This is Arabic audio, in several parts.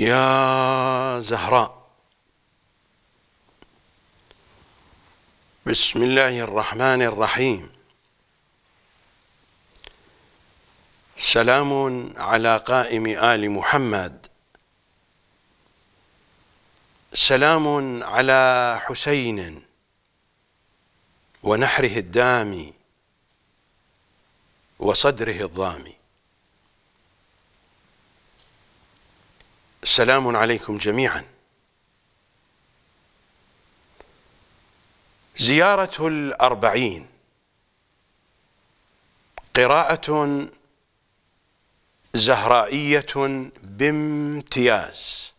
يا زهراء بسم الله الرحمن الرحيم سلام على قائم آل محمد سلام على حسين ونحره الدامي وصدره الضامي سلام عليكم جميعا زيارة الأربعين قراءة زهرائية بامتياز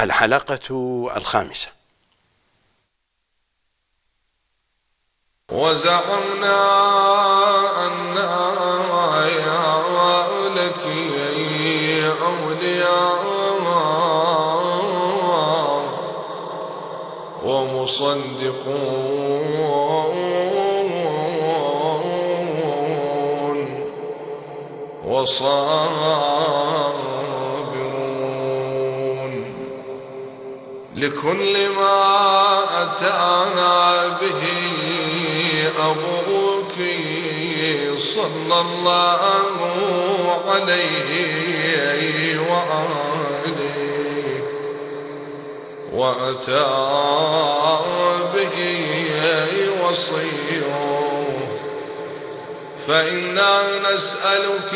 الحلقة الخامسة وزعمنا أننا مصدقون وصابرون لكل ما أتانا به أبوك صلى الله عليه وأتى به وصيه فإنا نسألك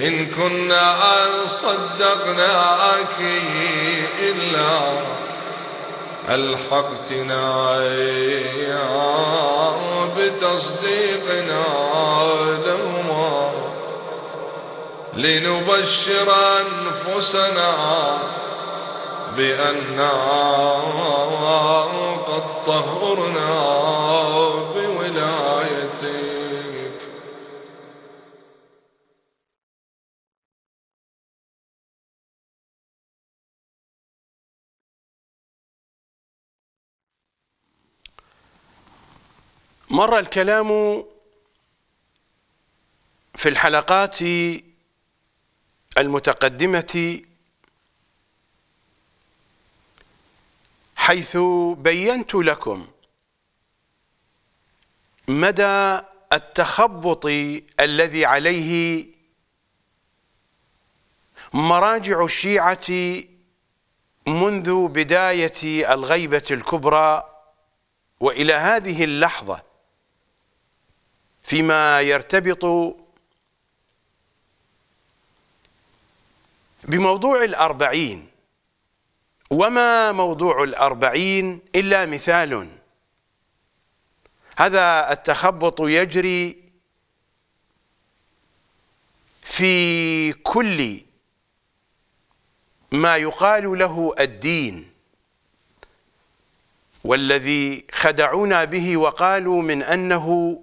إن كنا صدقناك إلا ألحقتنا بتصديقنا له لنبشر أنفسنا بأننا قد طهرنا بولايتك مر الكلام في الحلقات المتقدمة حيث بينت لكم مدى التخبط الذي عليه مراجع الشيعة منذ بداية الغيبة الكبرى وإلى هذه اللحظة فيما يرتبط بموضوع الأربعين وما موضوع الأربعين إلا مثال هذا التخبط يجري في كل ما يقال له الدين والذي خدعونا به وقالوا من أنه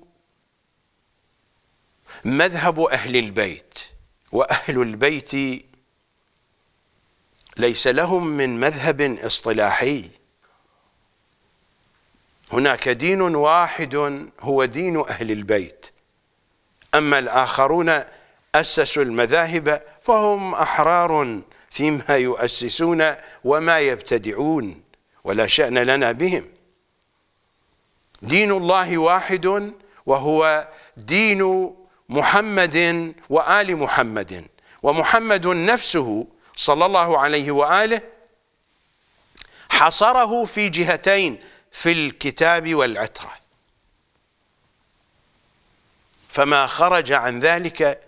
مذهب أهل البيت وأهل البيت ليس لهم من مذهب اصطلاحي هناك دين واحد هو دين أهل البيت أما الآخرون أسسوا المذاهب فهم أحرار فيما يؤسسون وما يبتدعون ولا شأن لنا بهم دين الله واحد وهو دين محمد وآل محمد ومحمد نفسه صلى الله عليه وآله حصره في جهتين في الكتاب والعترة فما خرج عن ذلك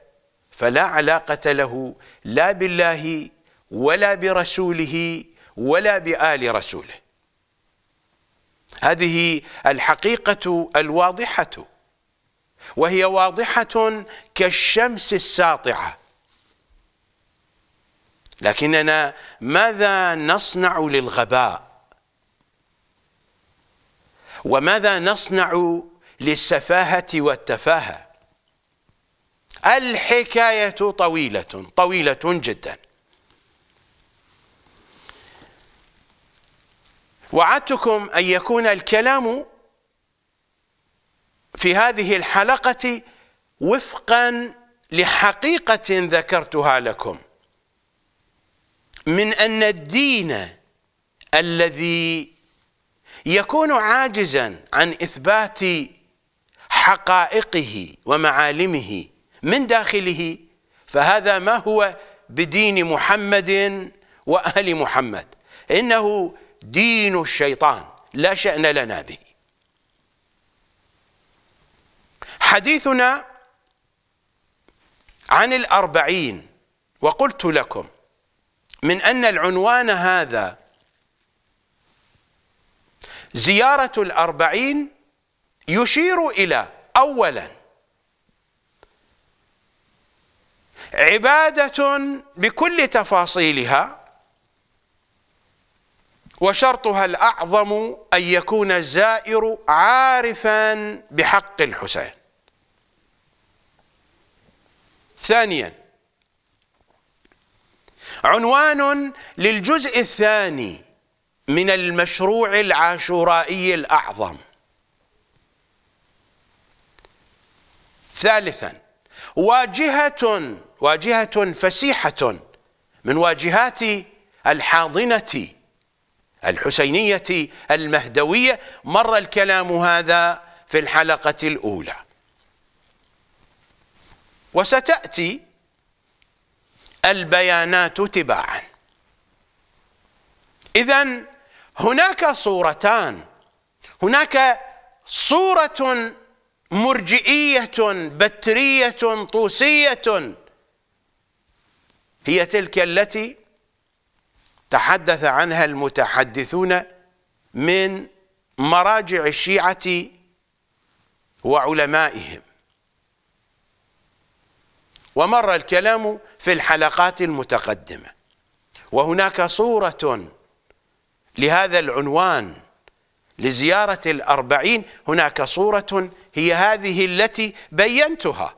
فلا علاقة له لا بالله ولا برسوله ولا بآل رسوله هذه الحقيقة الواضحة وهي واضحة كالشمس الساطعة لكننا ماذا نصنع للغباء وماذا نصنع للسفاهة والتفاهة الحكاية طويلة طويلة جدا وعدتكم أن يكون الكلام في هذه الحلقة وفقا لحقيقة ذكرتها لكم من أن الدين الذي يكون عاجزا عن إثبات حقائقه ومعالمه من داخله فهذا ما هو بدين محمد وأهل محمد إنه دين الشيطان لا شأن لنا به حديثنا عن الأربعين وقلت لكم من أن العنوان هذا زيارة الأربعين يشير إلى أولا عبادة بكل تفاصيلها وشرطها الأعظم أن يكون الزائر عارفا بحق الحسين ثانيا عنوان للجزء الثاني من المشروع العاشورائي الأعظم ثالثا واجهة واجهة فسيحة من واجهات الحاضنة الحسينية المهدوية مر الكلام هذا في الحلقة الأولى وستأتي البيانات تباعا إذا هناك صورتان هناك صورة مرجئية بترية طوسية هي تلك التي تحدث عنها المتحدثون من مراجع الشيعة وعلمائهم ومر الكلام في الحلقات المتقدمة وهناك صورة لهذا العنوان لزيارة الأربعين هناك صورة هي هذه التي بينتها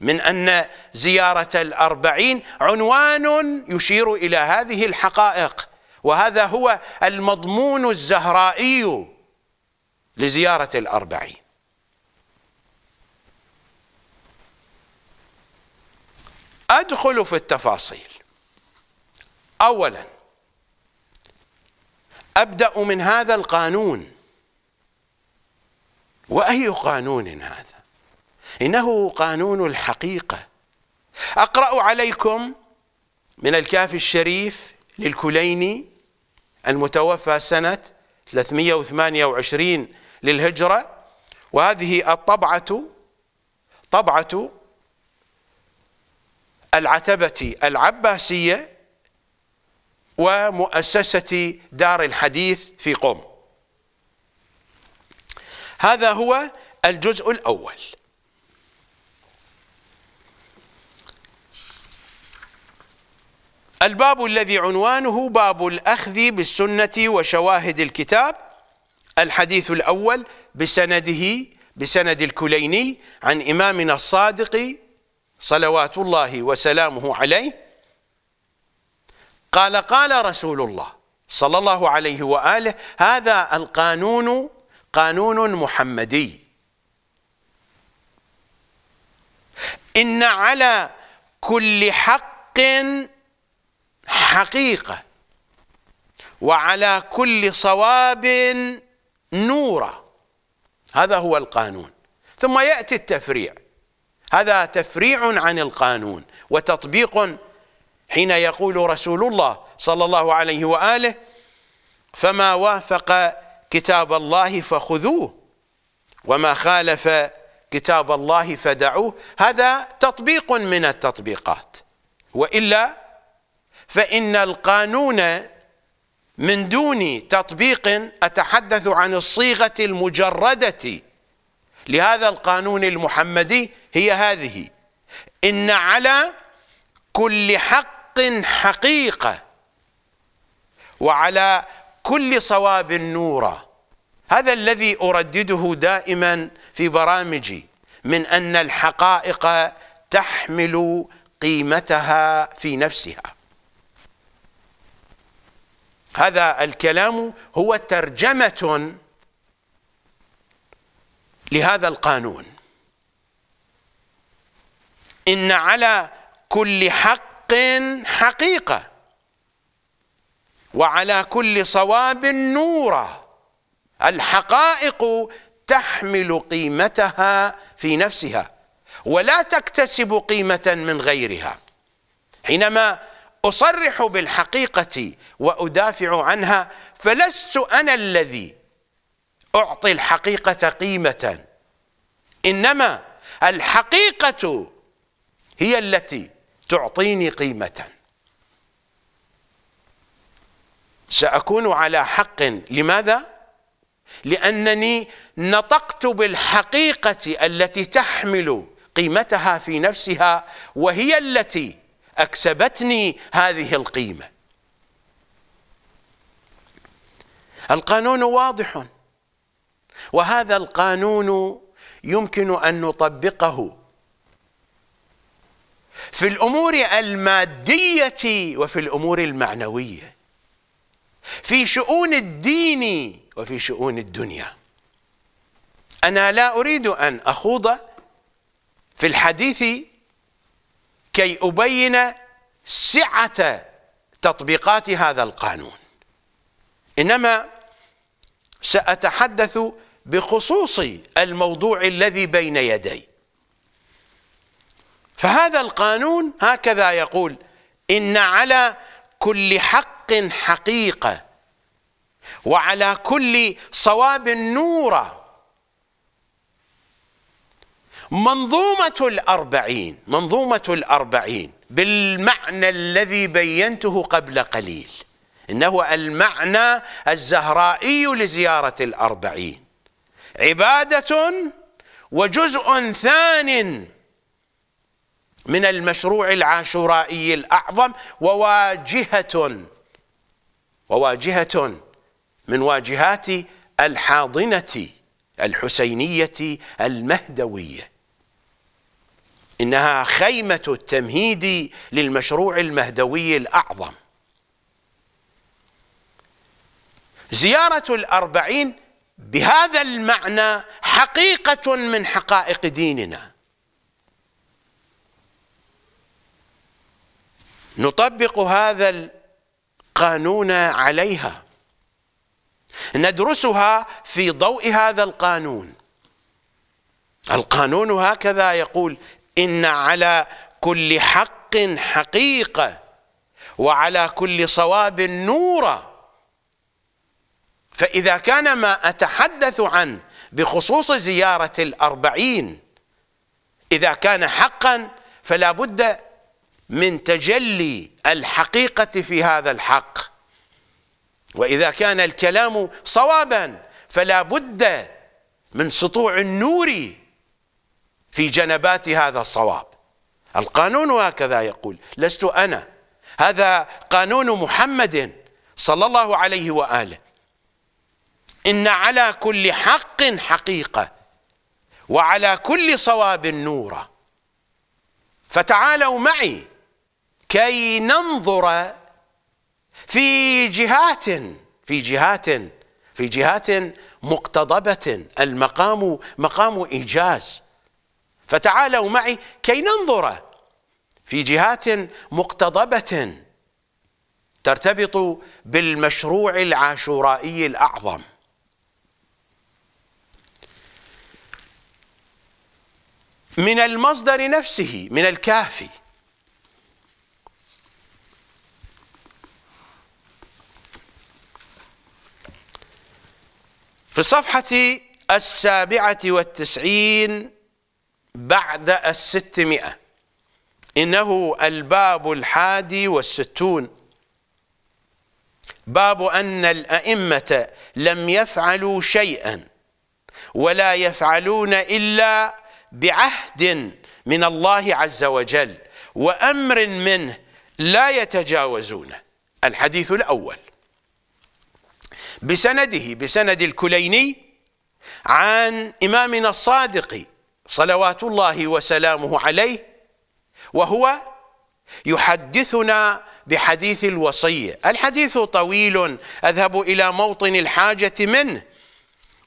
من أن زيارة الأربعين عنوان يشير إلى هذه الحقائق وهذا هو المضمون الزهرائي لزيارة الأربعين أدخل في التفاصيل أولا أبدأ من هذا القانون وأي قانون هذا إنه قانون الحقيقة أقرأ عليكم من الكافي الشريف للكليني المتوفى سنة 328 للهجرة وهذه الطبعة طبعة العتبة العباسية ومؤسسة دار الحديث في قم هذا هو الجزء الأول الباب الذي عنوانه باب الأخذ بالسنة وشواهد الكتاب الحديث الأول بسنده بسند الكليني عن إمامنا الصادق صلوات الله وسلامه عليه قال قال رسول الله صلى الله عليه وآله هذا القانون قانون محمدي إن على كل حق حقيقة وعلى كل صواب نورا هذا هو القانون ثم يأتي التفريع هذا تفريع عن القانون وتطبيق حين يقول رسول الله صلى الله عليه وآله فما وافق كتاب الله فخذوه وما خالف كتاب الله فدعوه هذا تطبيق من التطبيقات وإلا فإن القانون من دون تطبيق أتحدث عن الصيغة المجردة لهذا القانون المحمدي هي هذه إن على كل حق حقيقة وعلى كل صواب نورا هذا الذي أردده دائما في برامجي من أن الحقائق تحمل قيمتها في نفسها هذا الكلام هو ترجمة لهذا القانون إن على كل حق حقيقة وعلى كل صواب نورا الحقائق تحمل قيمتها في نفسها ولا تكتسب قيمة من غيرها حينما أصرح بالحقيقة وأدافع عنها فلست أنا الذي أعطي الحقيقة قيمة إنما الحقيقة هي التي تعطيني قيمة سأكون على حق لماذا؟ لأنني نطقت بالحقيقة التي تحمل قيمتها في نفسها وهي التي أكسبتني هذه القيمة القانون واضح وهذا القانون يمكن أن نطبقه في الامور الماديه وفي الامور المعنويه في شؤون الدين وفي شؤون الدنيا انا لا اريد ان اخوض في الحديث كي ابين سعه تطبيقات هذا القانون انما ساتحدث بخصوص الموضوع الذي بين يدي فهذا القانون هكذا يقول إن على كل حق حقيقة وعلى كل صواب نورة منظومة الأربعين منظومة الأربعين بالمعنى الذي بينته قبل قليل إنه المعنى الزهرائي لزيارة الأربعين عبادة وجزء ثان من المشروع العاشورائي الأعظم وواجهة وواجهة من واجهات الحاضنة الحسينية المهدوية إنها خيمة التمهيد للمشروع المهدوي الأعظم زيارة الأربعين بهذا المعنى حقيقة من حقائق ديننا نطبق هذا القانون عليها ندرسها في ضوء هذا القانون القانون هكذا يقول إن على كل حق حقيقة وعلى كل صواب نورا فإذا كان ما أتحدث عنه بخصوص زيارة الأربعين إذا كان حقا فلا بد من تجلي الحقيقة في هذا الحق وإذا كان الكلام صوابا فلا بد من سطوع النور في جنبات هذا الصواب القانون هكذا يقول لست أنا هذا قانون محمد صلى الله عليه وآله إن على كل حق حقيقة وعلى كل صواب نورا فتعالوا معي كي ننظر في جهات في جهات في جهات مقتضبة المقام مقام إيجاز فتعالوا معي كي ننظر في جهات مقتضبة ترتبط بالمشروع العاشورائي الأعظم من المصدر نفسه من الكافي في الصفحة السابعة والتسعين بعد الستمائة إنه الباب الحادي والستون باب أن الأئمة لم يفعلوا شيئا ولا يفعلون إلا بعهد من الله عز وجل وأمر منه لا يتجاوزونه الحديث الأول بسنده بسند الكليني عن إمامنا الصادق صلوات الله وسلامه عليه وهو يحدثنا بحديث الوصية الحديث طويل أذهب إلى موطن الحاجة منه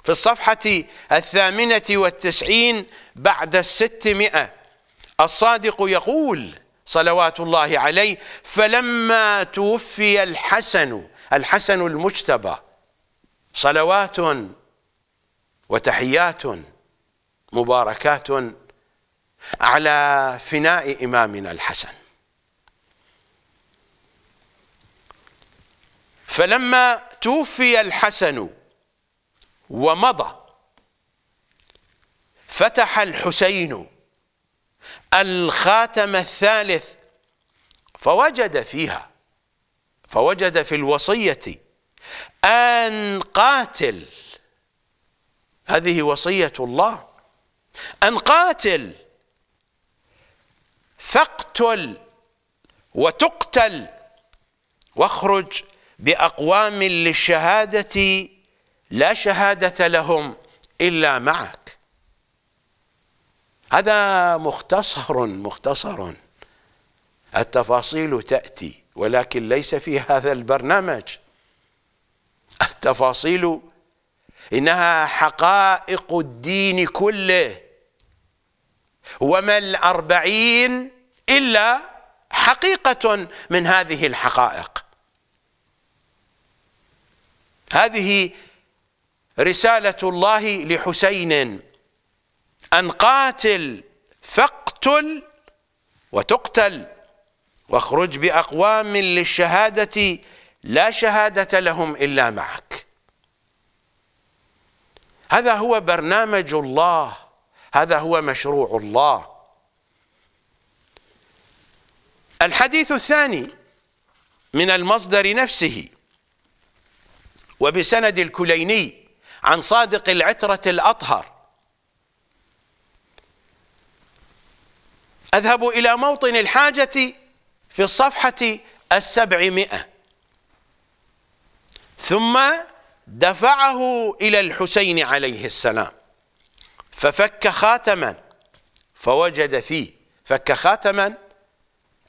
في الصفحة الثامنة والتسعين بعد الستمائة الصادق يقول صلوات الله عليه فلما توفي الحسن الحسن المجتبى صلوات وتحيات مباركات على فناء إمامنا الحسن فلما توفي الحسن ومضى فتح الحسين الخاتم الثالث فوجد فيها فوجد في الوصية أن قاتل هذه وصية الله أن قاتل فاقتل وتقتل واخرج بأقوام للشهادة لا شهادة لهم إلا معك هذا مختصر مختصر التفاصيل تأتي ولكن ليس في هذا البرنامج تفاصيله إنها حقائق الدين كله وما الأربعين إلا حقيقة من هذه الحقائق هذه رسالة الله لحسين أن قاتل فاقتل وتقتل واخرج بأقوام للشهادة لا شهادة لهم إلا معك هذا هو برنامج الله هذا هو مشروع الله الحديث الثاني من المصدر نفسه وبسند الكليني عن صادق العترة الأطهر أذهب إلى موطن الحاجة في الصفحة السبعمائة ثم دفعه إلى الحسين عليه السلام ففك خاتما فوجد فيه فك خاتما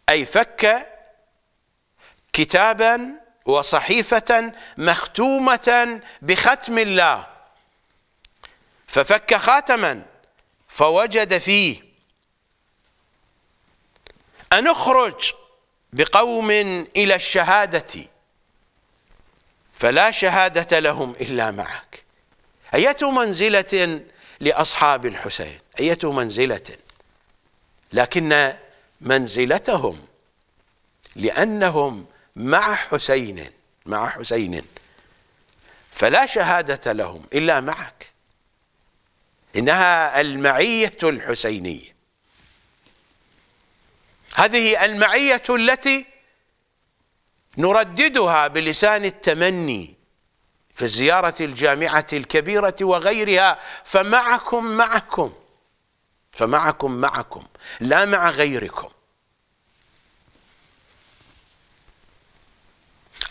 أي فك كتابا وصحيفة مختومة بختم الله ففك خاتما فوجد فيه أن اخرج بقوم إلى الشهادة فلا شهادة لهم إلا معك أية منزلة لأصحاب الحسين أية منزلة لكن منزلتهم لأنهم مع حسين مع حسين فلا شهادة لهم إلا معك إنها المعية الحسينية هذه المعية التي نرددها بلسان التمني في زيارة الجامعة الكبيرة وغيرها فمعكم معكم فمعكم معكم لا مع غيركم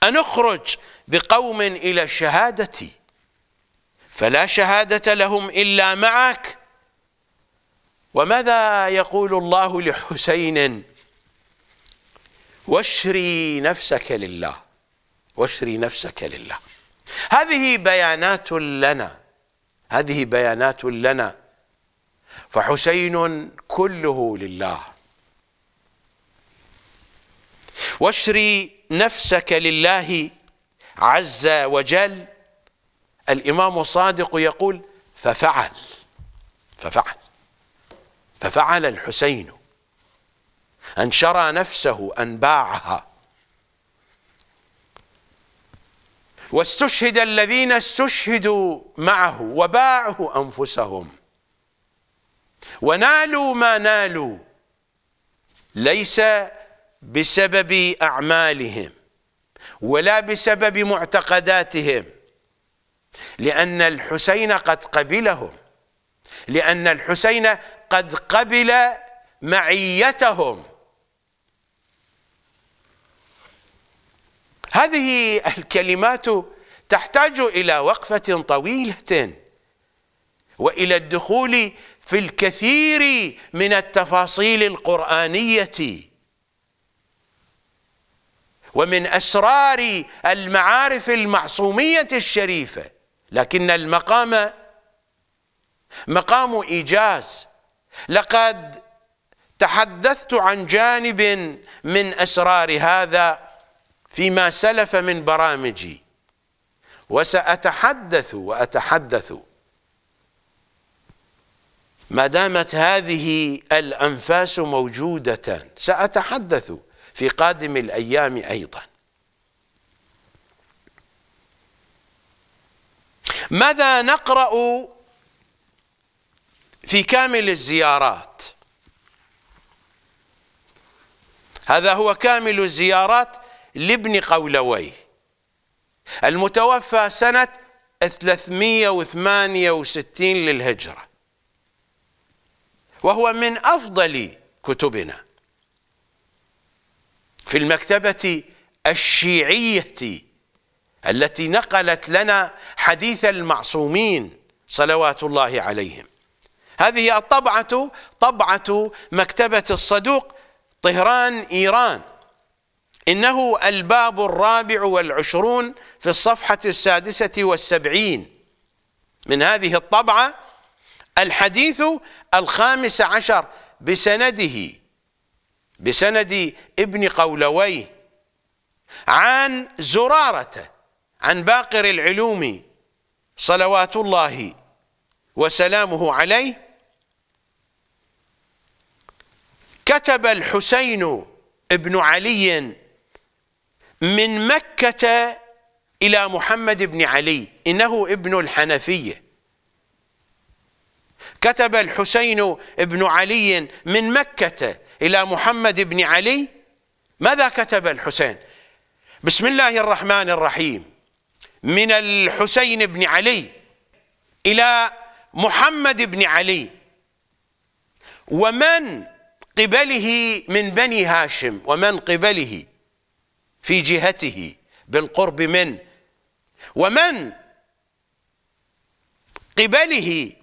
أن أخرج بقوم إلى شهادتي فلا شهادة لهم إلا معك وماذا يقول الله لحسين واشري نفسك لله واشري نفسك لله هذه بيانات لنا هذه بيانات لنا فحسين كله لله واشري نفسك لله عز وجل الإمام الصادق يقول ففعل ففعل ففعل الحسين أن شرى نفسه أن باعها واستشهد الذين استشهدوا معه وباعوا أنفسهم ونالوا ما نالوا ليس بسبب أعمالهم ولا بسبب معتقداتهم لأن الحسين قد قبلهم لأن الحسين قد قبل معيتهم هذه الكلمات تحتاج إلى وقفة طويلة وإلى الدخول في الكثير من التفاصيل القرآنية ومن أسرار المعارف المعصومية الشريفة لكن المقام مقام إيجاز لقد تحدثت عن جانب من أسرار هذا فيما سلف من برامجي وسأتحدث وأتحدث ما دامت هذه الأنفاس موجودة سأتحدث في قادم الأيام أيضا ماذا نقرأ في كامل الزيارات هذا هو كامل الزيارات لابن قولويه المتوفى سنة 368 للهجرة وهو من أفضل كتبنا في المكتبة الشيعية التي نقلت لنا حديث المعصومين صلوات الله عليهم هذه الطبعة طبعة مكتبة الصدوق طهران إيران إنه الباب الرابع والعشرون في الصفحة السادسة والسبعين من هذه الطبعة الحديث الخامس عشر بسنده بسند ابن قولويه عن زرارة عن باقر العلوم صلوات الله وسلامه عليه كتب الحسين ابن علي من مكة إلى محمد بن علي إنه ابن الحنفية كتب الحسين بن علي من مكة إلى محمد بن علي ماذا كتب الحسين بسم الله الرحمن الرحيم من الحسين بن علي إلى محمد بن علي ومن قبله من بني هاشم ومن قبله في جهته بالقرب منه ومن قبله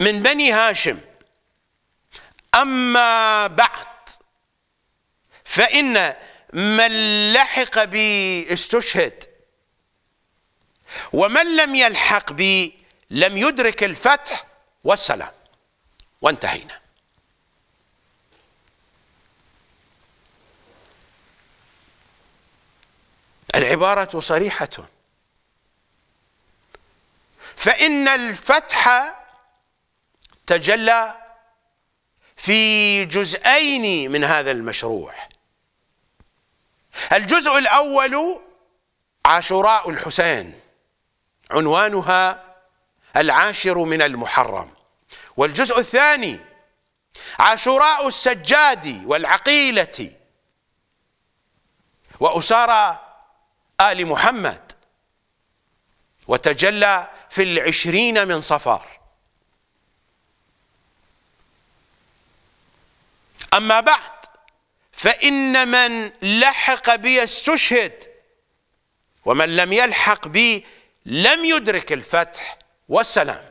من بني هاشم أما بعد فإن من لحق بي استشهد ومن لم يلحق بي لم يدرك الفتح والسلام وانتهينا العبارة صريحة فإن الفتح تجلى في جزئين من هذا المشروع الجزء الأول عاشوراء الحسين عنوانها العاشر من المحرم والجزء الثاني عاشوراء السجاد والعقيلة وأسارى آل محمد وتجلى في العشرين من صفار أما بعد فإن من لحق بي استشهد ومن لم يلحق بي لم يدرك الفتح والسلام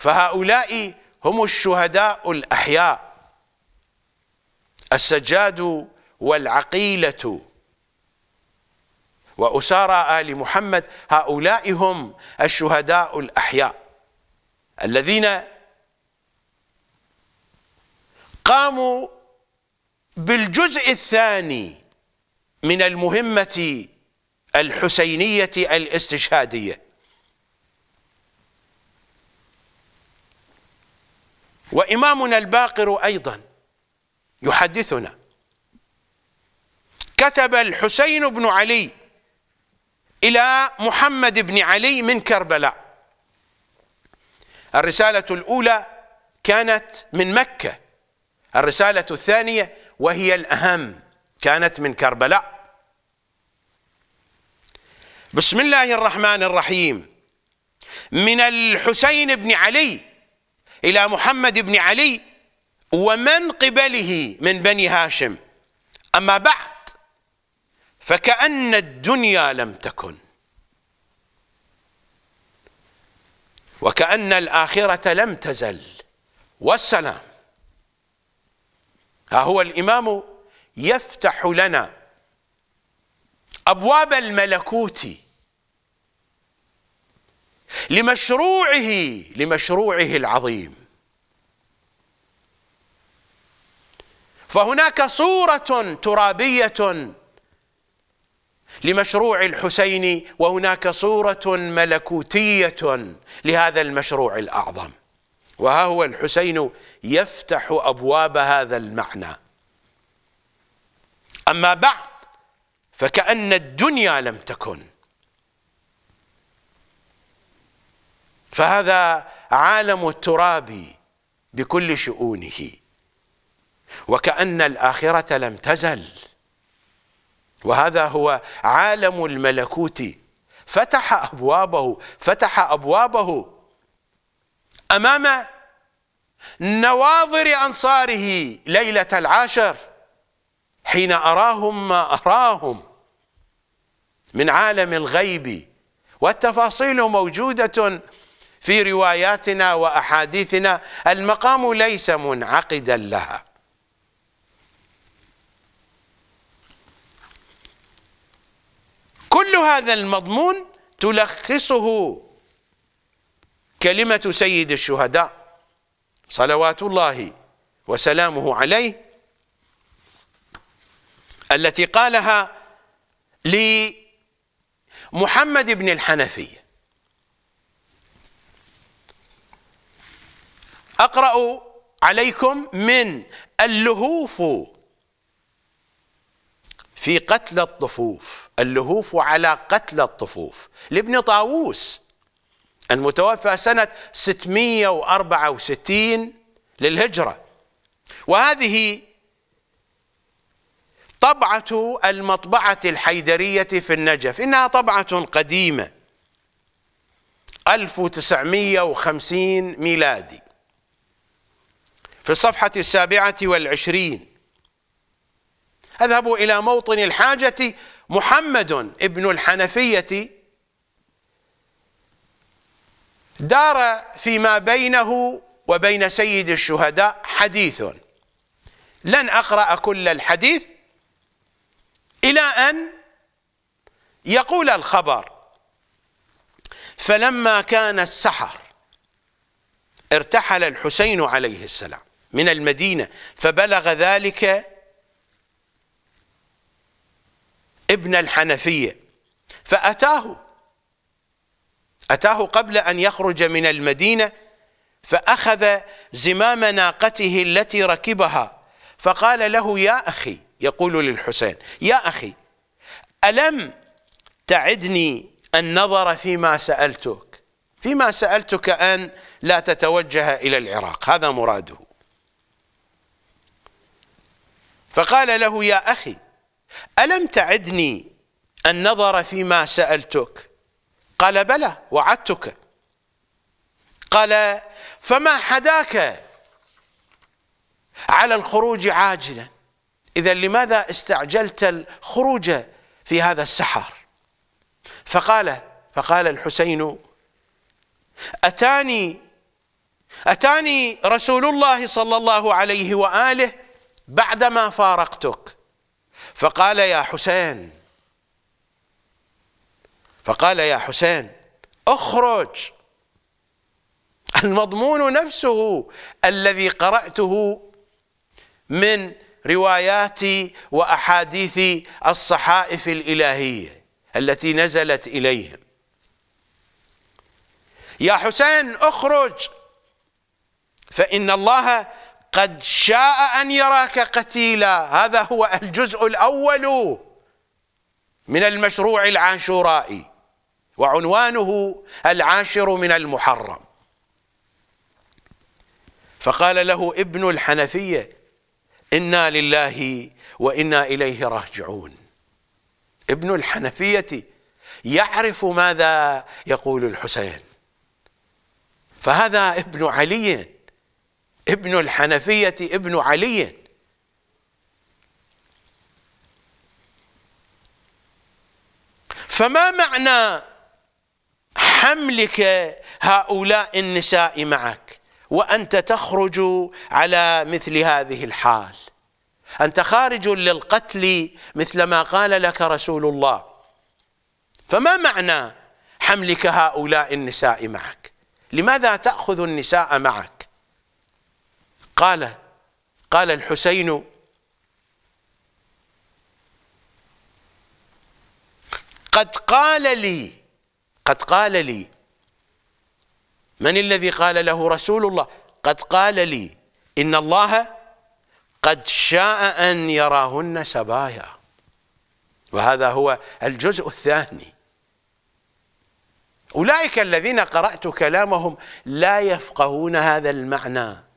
فهؤلاء هم الشهداء الأحياء السجاد والعقيلة وأسارى آل محمد هؤلاء هم الشهداء الأحياء الذين قاموا بالجزء الثاني من المهمة الحسينية الاستشهادية وإمامنا الباقر أيضا يحدثنا كتب الحسين بن علي إلى محمد بن علي من كربلاء الرسالة الأولى كانت من مكة الرسالة الثانية وهي الأهم كانت من كربلاء بسم الله الرحمن الرحيم من الحسين بن علي إلى محمد بن علي ومن قبله من بني هاشم أما بعد فكأن الدنيا لم تكن وكأن الآخرة لم تزل والسلام ها هو الإمام يفتح لنا أبواب الملكوت لمشروعه لمشروعه العظيم فهناك صورة ترابية لمشروع الحسين وهناك صورة ملكوتية لهذا المشروع الأعظم وها هو الحسين يفتح أبواب هذا المعنى أما بعد فكأن الدنيا لم تكن فهذا عالم التراب بكل شؤونه وكأن الآخرة لم تزل وهذا هو عالم الملكوت فتح أبوابه فتح أبوابه أمام نواظر أنصاره ليلة العاشر حين أراهم ما أراهم من عالم الغيب والتفاصيل موجودة في رواياتنا وأحاديثنا المقام ليس منعقدا لها كل هذا المضمون تلخصه كلمة سيد الشهداء صلوات الله وسلامه عليه التي قالها لمحمد بن الحنفي أقرأ عليكم من اللهوف في قتل الطفوف اللهوف على قتل الطفوف لابن طاووس المتوفى سنة 664 للهجرة وهذه طبعة المطبعة الحيدرية في النجف إنها طبعة قديمة 1950 ميلادي في الصفحة السابعة والعشرين أذهب إلى موطن الحاجة محمد ابن الحنفية دار فيما بينه وبين سيد الشهداء حديث لن أقرأ كل الحديث إلى أن يقول الخبر فلما كان السحر ارتحل الحسين عليه السلام من المدينة فبلغ ذلك ابن الحنفية فأتاه أتاه قبل أن يخرج من المدينة فأخذ زمام ناقته التي ركبها فقال له يا أخي يقول للحسين يا أخي ألم تعدني النظر فيما سألتك فيما سألتك أن لا تتوجه إلى العراق هذا مراده فقال له يا أخي ألم تعدني النظر فيما سألتك قال بلى وعدتك قال فما حداك على الخروج عاجلا إذا لماذا استعجلت الخروج في هذا السحر فقال فقال الحسين أتاني أتاني رسول الله صلى الله عليه وآله بعدما فارقتك فقال يا حسين فقال يا حسين اخرج المضمون نفسه الذي قرأته من روايات وأحاديث الصحائف الإلهية التي نزلت إليهم يا حسين اخرج فإن الله قد شاء أن يراك قتيلا هذا هو الجزء الأول من المشروع العاشورائي وعنوانه العاشر من المحرم فقال له ابن الحنفية إنا لله وإنا إليه راجعون ابن الحنفية يعرف ماذا يقول الحسين فهذا ابن علي ابن الحنفية ابن علي فما معنى حملك هؤلاء النساء معك وأنت تخرج على مثل هذه الحال أنت خارج للقتل مثل ما قال لك رسول الله فما معنى حملك هؤلاء النساء معك لماذا تأخذ النساء معك قال قال الحسين قد قال لي قد قال لي من الذي قال له رسول الله قد قال لي إن الله قد شاء أن يراهن سبايا وهذا هو الجزء الثاني أولئك الذين قرأت كلامهم لا يفقهون هذا المعنى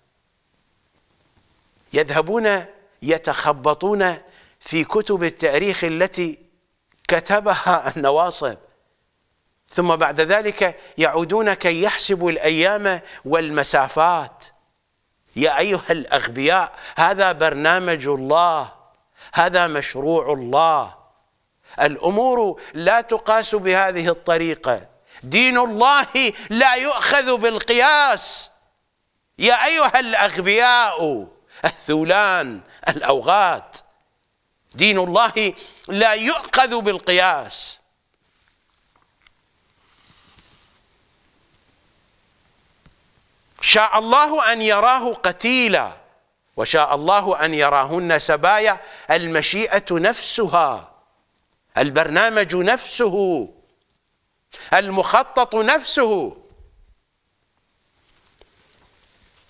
يذهبون يتخبطون في كتب التاريخ التي كتبها النواصب ثم بعد ذلك يعودون كي يحسبوا الايام والمسافات يا ايها الاغبياء هذا برنامج الله هذا مشروع الله الامور لا تقاس بهذه الطريقه دين الله لا يؤخذ بالقياس يا ايها الاغبياء الثولان الأوغاد دين الله لا يؤخذ بالقياس شاء الله أن يراه قتيلا وشاء الله أن يراهن سبايا المشيئة نفسها البرنامج نفسه المخطط نفسه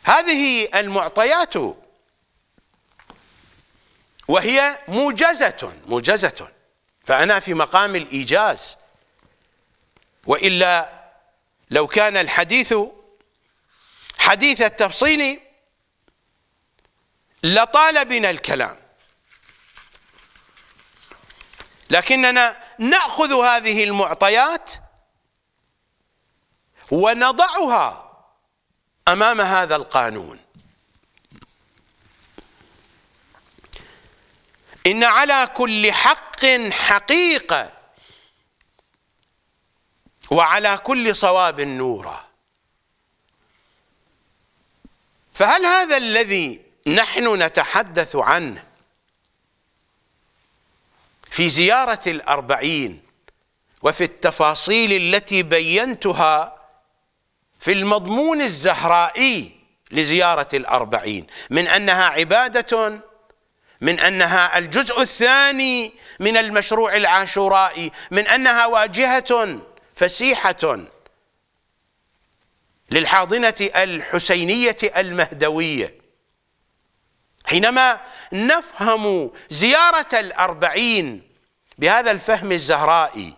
هذه المعطيات وهي موجزة موجزة فأنا في مقام الإيجاز وإلا لو كان الحديث حديث التفصيل لطال بنا الكلام لكننا نأخذ هذه المعطيات ونضعها أمام هذا القانون إن على كل حق حقيقة وعلى كل صواب نورا فهل هذا الذي نحن نتحدث عنه في زيارة الأربعين وفي التفاصيل التي بينتها في المضمون الزهرائي لزيارة الأربعين من أنها عبادة من أنها الجزء الثاني من المشروع العاشورائي من أنها واجهة فسيحة للحاضنة الحسينية المهدوية حينما نفهم زيارة الأربعين بهذا الفهم الزهرائي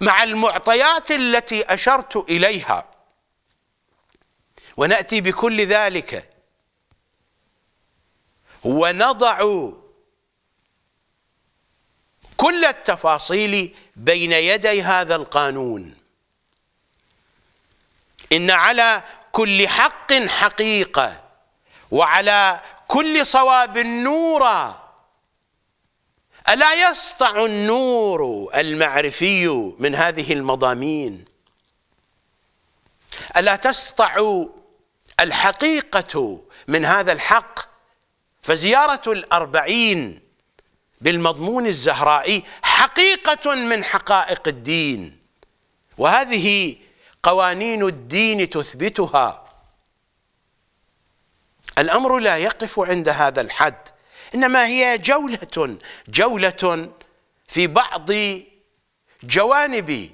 مع المعطيات التي أشرت إليها ونأتي بكل ذلك ونضع كل التفاصيل بين يدي هذا القانون إن على كل حق حقيقة وعلى كل صواب نورا ألا يسطع النور المعرفي من هذه المضامين ألا تسطع الحقيقة من هذا الحق فزيارة الأربعين بالمضمون الزهرائي حقيقة من حقائق الدين وهذه قوانين الدين تثبتها الأمر لا يقف عند هذا الحد إنما هي جولة جولة في بعض جوانب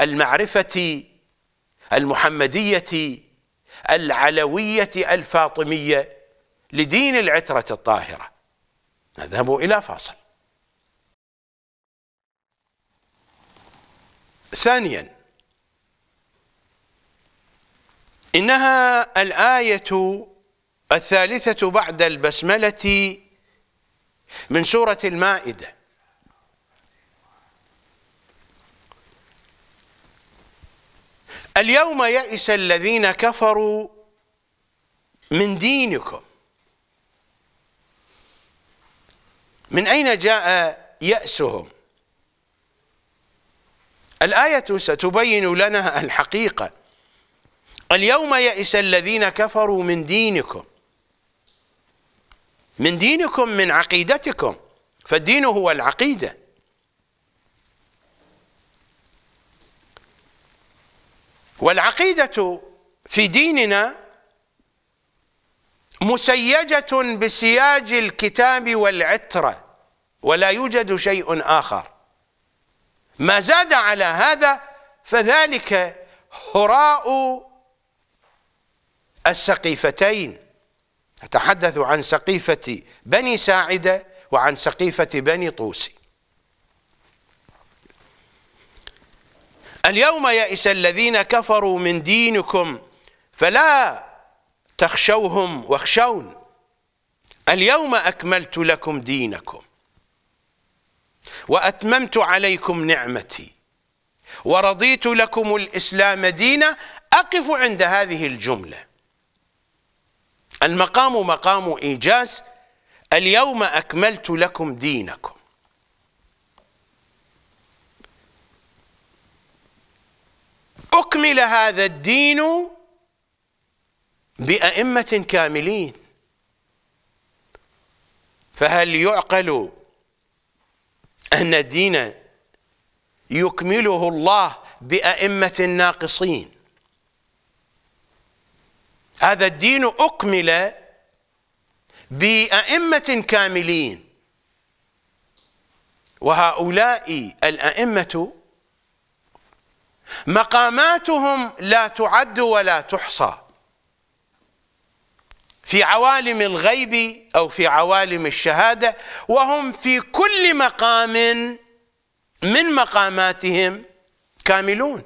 المعرفة المحمدية العلوية الفاطمية لدين العترة الطاهرة نذهب إلى فاصل ثانيا إنها الآية الثالثة بعد البسملة من سورة المائدة اليوم يئس الذين كفروا من دينكم من أين جاء يأسهم الآية ستبين لنا الحقيقة اليوم يأس الذين كفروا من دينكم من دينكم من عقيدتكم فالدين هو العقيدة والعقيدة في ديننا مسيجة بسياج الكتاب والعترة ولا يوجد شيء آخر ما زاد على هذا فذلك هراء السقيفتين أتحدث عن سقيفة بني ساعدة وعن سقيفة بني طوسي اليوم يئس الذين كفروا من دينكم فلا تخشوهم واخشون اليوم أكملت لكم دينكم وأتممت عليكم نعمتي ورضيت لكم الإسلام دينا أقف عند هذه الجملة المقام مقام إيجاز اليوم أكملت لكم دينكم أكمل هذا الدين بأئمة كاملين فهل يعقل أن الدين يكمله الله بأئمة ناقصين هذا الدين أكمل بأئمة كاملين وهؤلاء الأئمة مقاماتهم لا تعد ولا تحصى في عوالم الغيب أو في عوالم الشهادة وهم في كل مقام من مقاماتهم كاملون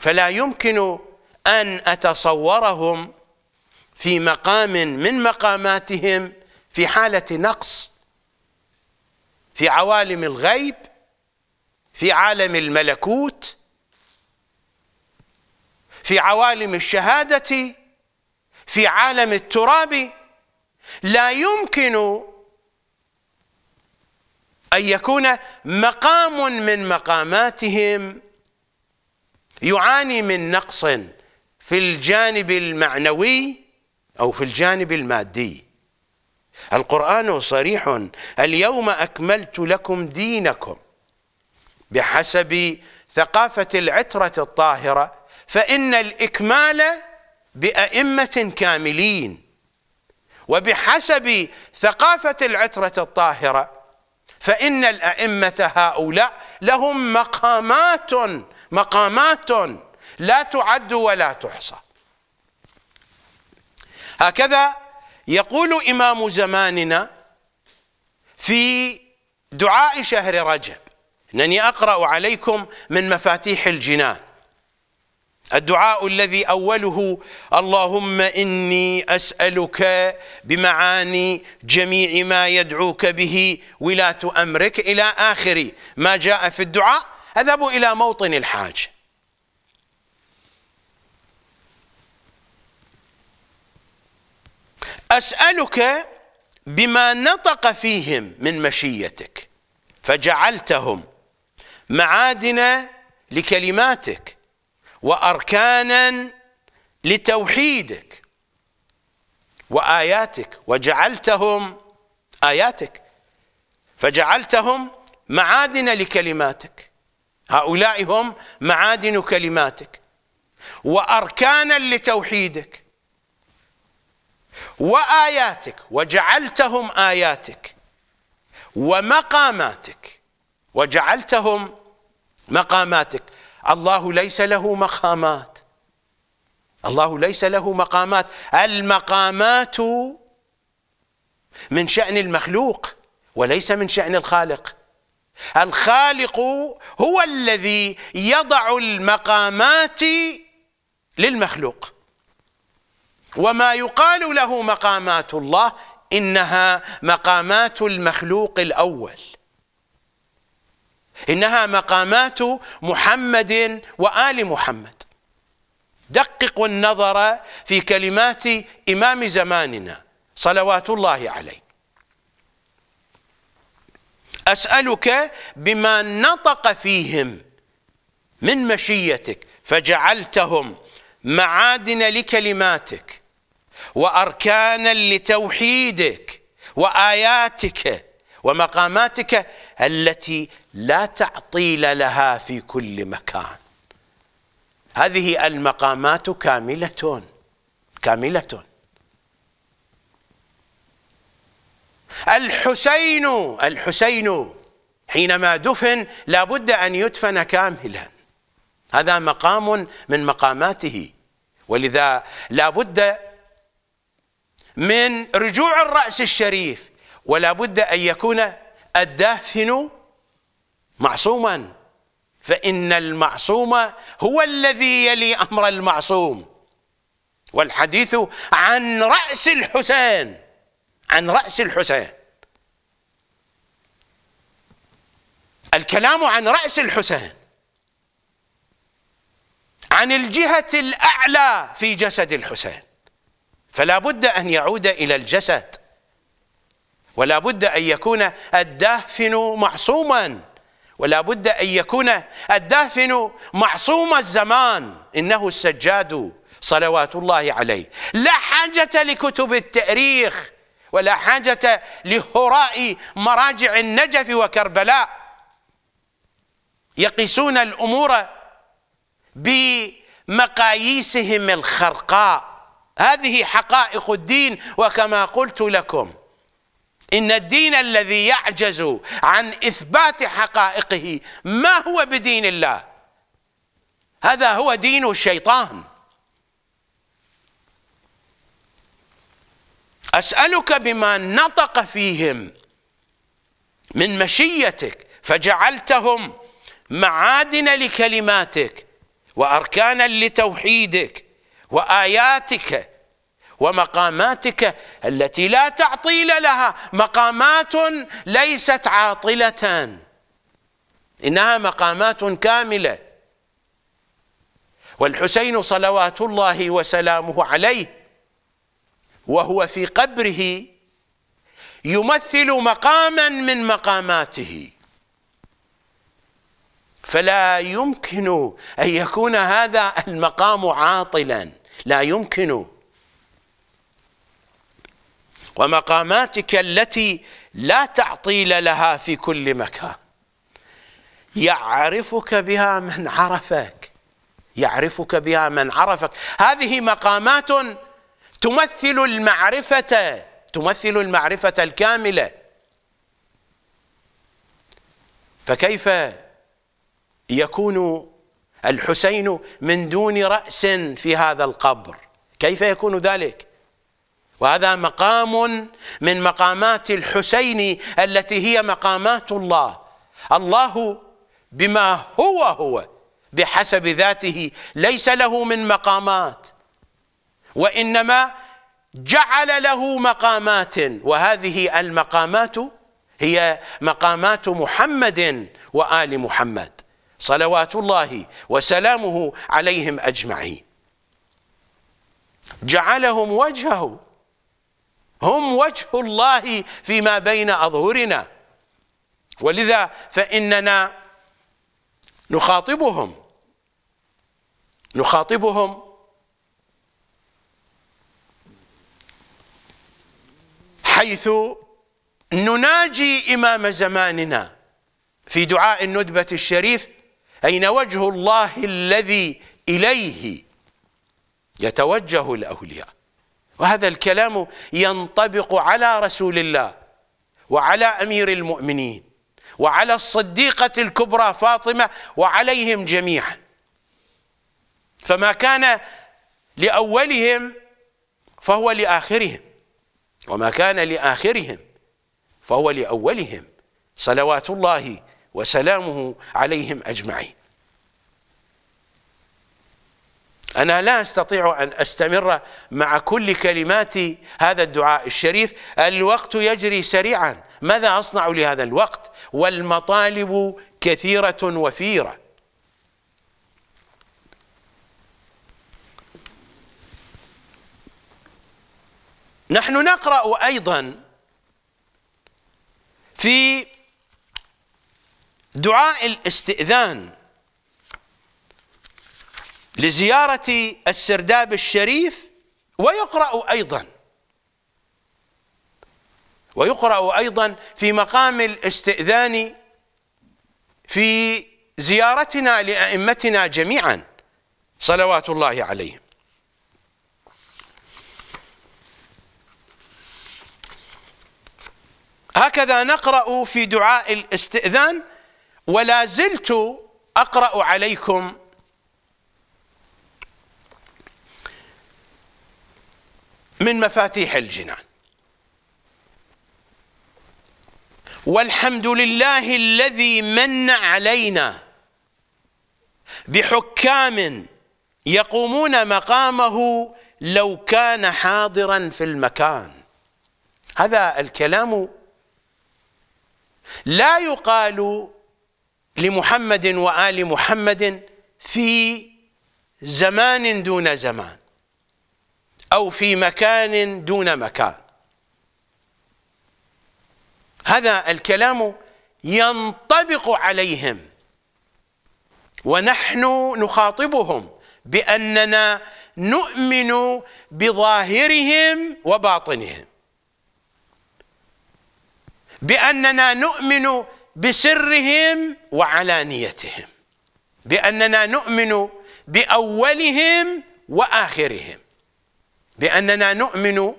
فلا يمكن أن أتصورهم في مقام من مقاماتهم في حالة نقص في عوالم الغيب في عالم الملكوت في عوالم الشهاده في عالم التراب لا يمكن أن يكون مقام من مقاماتهم يعاني من نقص في الجانب المعنوي أو في الجانب المادي القرآن صريح اليوم أكملت لكم دينكم بحسب ثقافة العترة الطاهرة فإن الإكمال بأئمة كاملين وبحسب ثقافة العترة الطاهرة فإن الأئمة هؤلاء لهم مقامات مقامات لا تعد ولا تحصى هكذا يقول إمام زماننا في دعاء شهر رجب أنني أقرأ عليكم من مفاتيح الجنان الدعاء الذي أوله اللهم إني أسألك بمعاني جميع ما يدعوك به ولاة أمرك إلى آخر ما جاء في الدعاء أذهب إلى موطن الحاج أسألك بما نطق فيهم من مشيتك فجعلتهم معادن لكلماتك واركانا لتوحيدك واياتك وجعلتهم اياتك فجعلتهم معادن لكلماتك هؤلاء هم معادن كلماتك واركانا لتوحيدك واياتك وجعلتهم اياتك ومقاماتك وجعلتهم مقاماتك الله ليس له مقامات الله ليس له مقامات المقامات من شأن المخلوق وليس من شأن الخالق الخالق هو الذي يضع المقامات للمخلوق وما يقال له مقامات الله إنها مقامات المخلوق الأول إنها مقامات محمد وآل محمد دققوا النظر في كلمات إمام زماننا صلوات الله عليه أسألك بما نطق فيهم من مشيتك فجعلتهم معادن لكلماتك وأركانا لتوحيدك وآياتك ومقاماتك التي لا تعطيل لها في كل مكان هذه المقامات كاملة كاملة الحسين الحسين حينما دفن لابد أن يدفن كاملا هذا مقام من مقاماته ولذا لابد من رجوع الرأس الشريف ولا بد أن يكون الدافن معصوما فإن المعصوم هو الذي يلي أمر المعصوم والحديث عن رأس الحسين عن رأس الحسين الكلام عن رأس الحسين عن الجهة الأعلى في جسد الحسين فلا بد أن يعود إلى الجسد ولا بد أن يكون الدافن معصوماً ولا بد أن يكون الدافن معصوم الزمان إنه السجاد صلوات الله عليه لا حاجة لكتب التاريخ ولا حاجة لهراء مراجع النجف وكربلاء يقيسون الأمور بمقاييسهم الخرقاء هذه حقائق الدين وكما قلت لكم إن الدين الذي يعجز عن إثبات حقائقه ما هو بدين الله هذا هو دين الشيطان أسألك بما نطق فيهم من مشيتك فجعلتهم معادن لكلماتك وأركانا لتوحيدك وآياتك ومقاماتك التي لا تعطيل لها مقامات ليست عاطلة إنها مقامات كاملة والحسين صلوات الله وسلامه عليه وهو في قبره يمثل مقاما من مقاماته فلا يمكن أن يكون هذا المقام عاطلا لا يمكن ومقاماتك التي لا تعطيل لها في كل مكان يعرفك بها من عرفك يعرفك بها من عرفك هذه مقامات تمثل المعرفة تمثل المعرفة الكاملة فكيف يكون الحسين من دون رأس في هذا القبر كيف يكون ذلك؟ وهذا مقام من مقامات الحسين التي هي مقامات الله الله بما هو هو بحسب ذاته ليس له من مقامات وإنما جعل له مقامات وهذه المقامات هي مقامات محمد وآل محمد صلوات الله وسلامه عليهم أجمعين جعلهم وجهه هم وجه الله فيما بين أظهرنا ولذا فإننا نخاطبهم نخاطبهم حيث نناجي إمام زماننا في دعاء الندبة الشريف أين وجه الله الذي إليه يتوجه الأولياء وهذا الكلام ينطبق على رسول الله وعلى امير المؤمنين وعلى الصديقه الكبرى فاطمه وعليهم جميعا فما كان لاولهم فهو لاخرهم وما كان لاخرهم فهو لاولهم صلوات الله وسلامه عليهم اجمعين أنا لا أستطيع أن أستمر مع كل كلمات هذا الدعاء الشريف الوقت يجري سريعا ماذا أصنع لهذا الوقت والمطالب كثيرة وفيرة نحن نقرأ أيضا في دعاء الاستئذان لزيارة السرداب الشريف ويقرأ أيضا ويقرأ أيضا في مقام الاستئذان في زيارتنا لأئمتنا جميعا صلوات الله عليهم هكذا نقرأ في دعاء الاستئذان ولا زلت أقرأ عليكم من مفاتيح الجنان والحمد لله الذي من علينا بحكام يقومون مقامه لو كان حاضرا في المكان هذا الكلام لا يقال لمحمد وآل محمد في زمان دون زمان أو في مكان دون مكان هذا الكلام ينطبق عليهم ونحن نخاطبهم بأننا نؤمن بظاهرهم وباطنهم بأننا نؤمن بسرهم وعلانيتهم بأننا نؤمن بأولهم وآخرهم لأننا نؤمن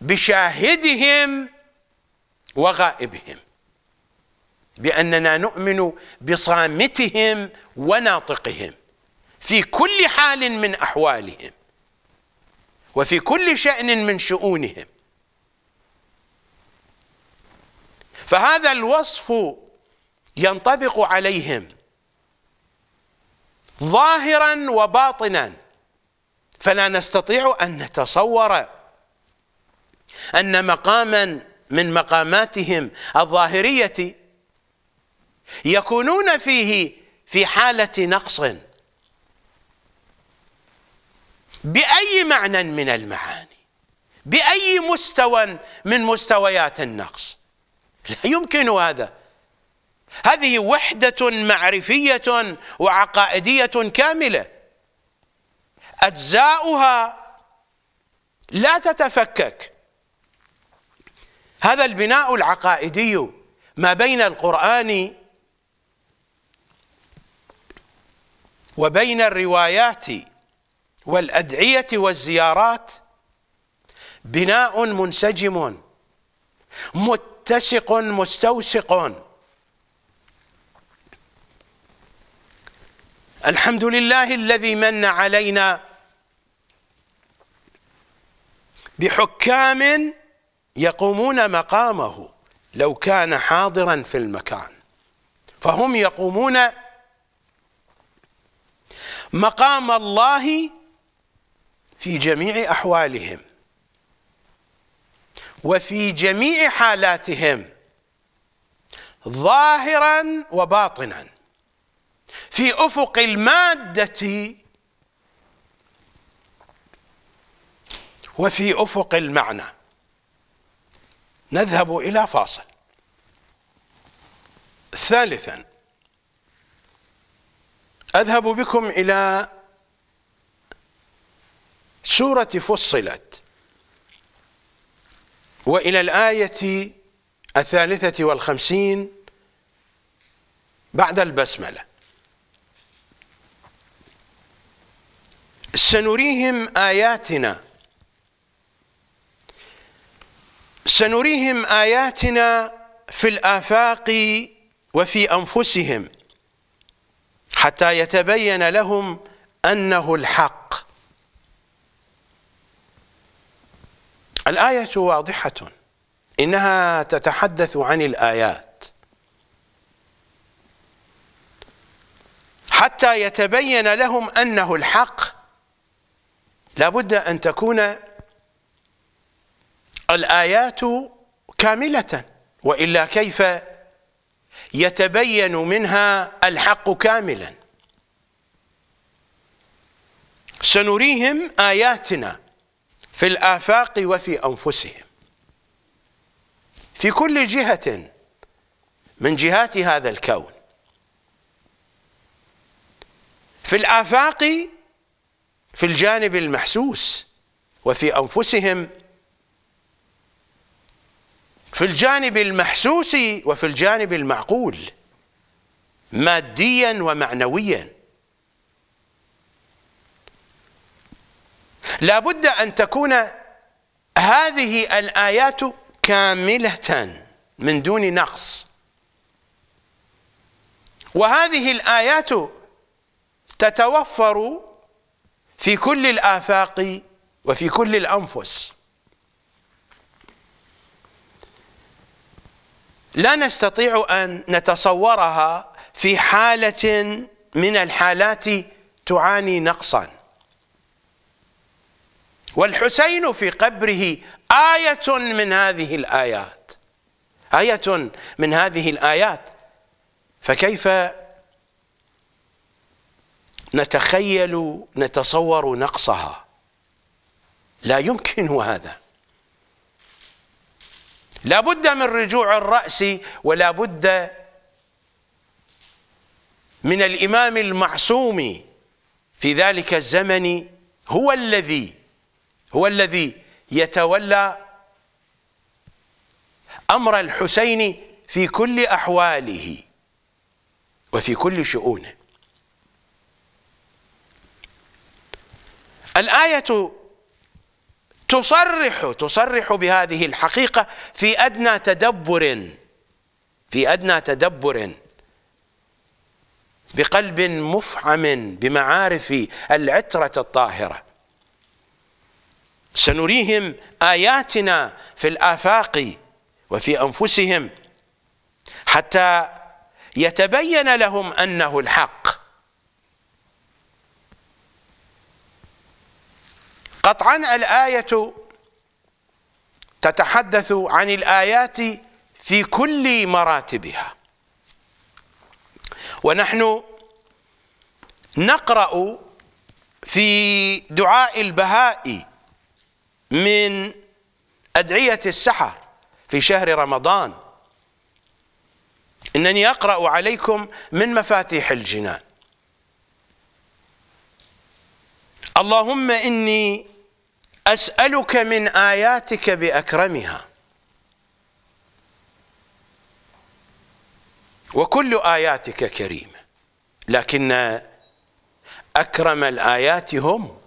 بشاهدهم وغائبهم بأننا نؤمن بصامتهم وناطقهم في كل حال من أحوالهم وفي كل شأن من شؤونهم فهذا الوصف ينطبق عليهم ظاهرا وباطنا فلا نستطيع أن نتصور أن مقاما من مقاماتهم الظاهرية يكونون فيه في حالة نقص بأي معنى من المعاني بأي مستوى من مستويات النقص لا يمكن هذا هذه وحدة معرفية وعقائدية كاملة أجزاؤها لا تتفكك هذا البناء العقائدي ما بين القرآن وبين الروايات والأدعية والزيارات بناء منسجم متسق مستوسق الحمد لله الذي من علينا بحكام يقومون مقامه لو كان حاضرا في المكان فهم يقومون مقام الله في جميع أحوالهم وفي جميع حالاتهم ظاهرا وباطنا في افق الماده وفي افق المعنى نذهب الى فاصل ثالثا اذهب بكم الى سوره فصلت والى الايه الثالثه والخمسين بعد البسمله سنريهم آياتنا سنريهم آياتنا في الآفاق وفي أنفسهم حتى يتبين لهم أنه الحق الآية واضحة إنها تتحدث عن الآيات حتى يتبين لهم أنه الحق لابد أن تكون الآيات كاملة وإلا كيف يتبين منها الحق كاملا سنريهم آياتنا في الآفاق وفي أنفسهم في كل جهة من جهات هذا الكون في الآفاق في الجانب المحسوس وفي انفسهم في الجانب المحسوس وفي الجانب المعقول ماديا ومعنويا لا بد ان تكون هذه الايات كامله من دون نقص وهذه الايات تتوفر في كل الآفاق وفي كل الأنفس لا نستطيع أن نتصورها في حالة من الحالات تعاني نقصا والحسين في قبره آية من هذه الآيات آية من هذه الآيات فكيف نتخيل نتصور نقصها لا يمكن هذا لا بد من رجوع الرأس ولا بد من الإمام المعصوم في ذلك الزمن هو الذي هو الذي يتولى أمر الحسين في كل أحواله وفي كل شؤونه الآية تصرح تصرح بهذه الحقيقة في أدنى تدبر في أدنى تدبر بقلب مفعم بمعارف العترة الطاهرة سنريهم آياتنا في الآفاق وفي أنفسهم حتى يتبين لهم أنه الحق قطعا الآية تتحدث عن الآيات في كل مراتبها ونحن نقرأ في دعاء البهاء من أدعية السحر في شهر رمضان إنني أقرأ عليكم من مفاتيح الجنان اللهم إني أسألك من آياتك بأكرمها وكل آياتك كريمة لكن أكرم الآيات هم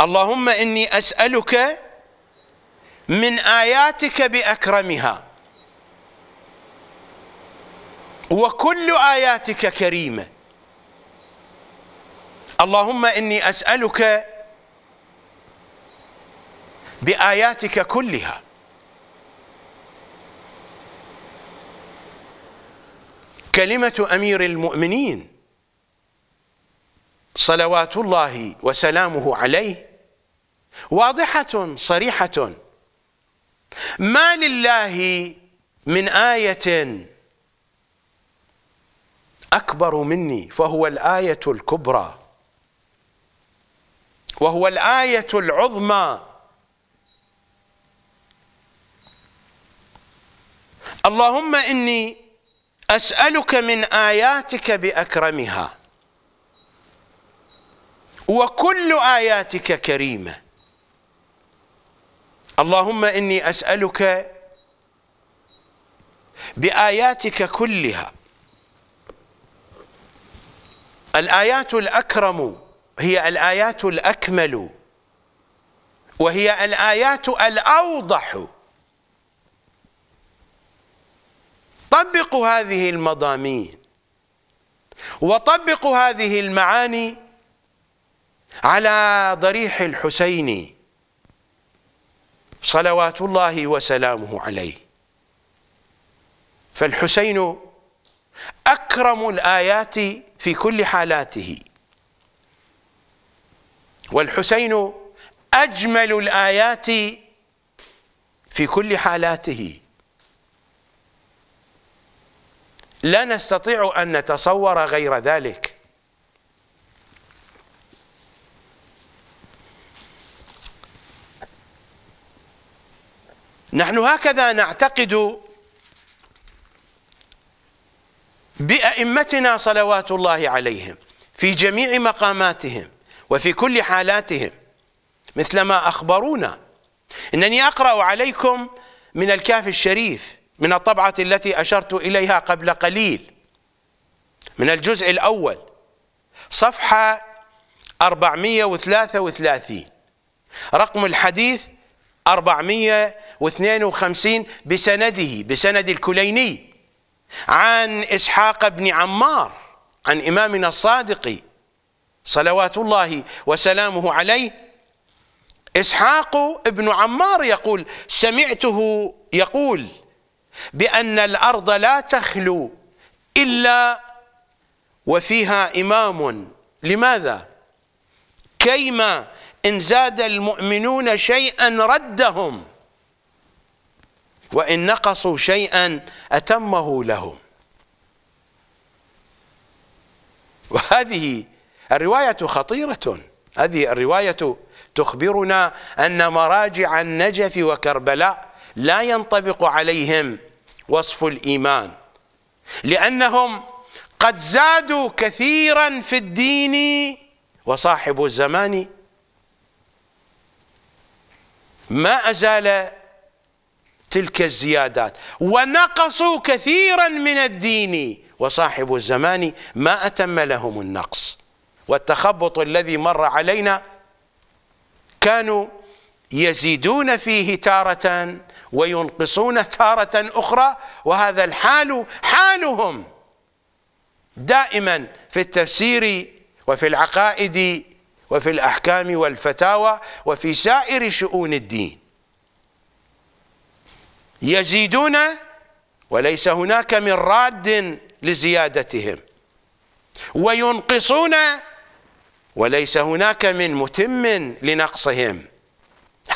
اللهم إني أسألك من آياتك بأكرمها وكل آياتك كريمة اللهم إني أسألك بآياتك كلها كلمة أمير المؤمنين صلوات الله وسلامه عليه واضحة صريحة ما لله من آية أكبر مني فهو الآية الكبرى وهو الآية العظمى اللهم إني أسألك من آياتك بأكرمها وكل آياتك كريمة اللهم إني أسألك بآياتك كلها الآيات الأكرم هي الآيات الأكمل وهي الآيات الأوضح طبقوا هذه المضامين وطبقوا هذه المعاني على ضريح الحسين صلوات الله وسلامه عليه فالحسين أكرم الآيات في كل حالاته والحسين أجمل الآيات في كل حالاته لا نستطيع أن نتصور غير ذلك نحن هكذا نعتقد بأئمتنا صلوات الله عليهم في جميع مقاماتهم وفي كل حالاتهم مثلما أخبرونا إنني أقرأ عليكم من الكاف الشريف من الطبعة التي أشرت إليها قبل قليل من الجزء الأول صفحة 433 رقم الحديث 452 بسنده بسند الكليني عن إسحاق بن عمار عن إمامنا الصادقي صلوات الله وسلامه عليه إسحاق ابن عمار يقول سمعته يقول بأن الأرض لا تخلو إلا وفيها إمام لماذا؟ كيما إن زاد المؤمنون شيئا ردهم وإن نقصوا شيئا أتمه لهم وهذه الرواية خطيرة هذه الرواية تخبرنا أن مراجع النجف وكربلاء لا ينطبق عليهم وصف الإيمان لأنهم قد زادوا كثيرا في الدين وصاحب الزمان ما أزال تلك الزيادات ونقصوا كثيرا من الدين وصاحب الزمان ما أتم لهم النقص والتخبط الذي مر علينا كانوا يزيدون فيه تارة وينقصون تارة أخرى وهذا الحال حالهم دائما في التفسير وفي العقائد وفي الأحكام والفتاوى وفي سائر شؤون الدين يزيدون وليس هناك من راد لزيادتهم وينقصون وليس هناك من متم لنقصهم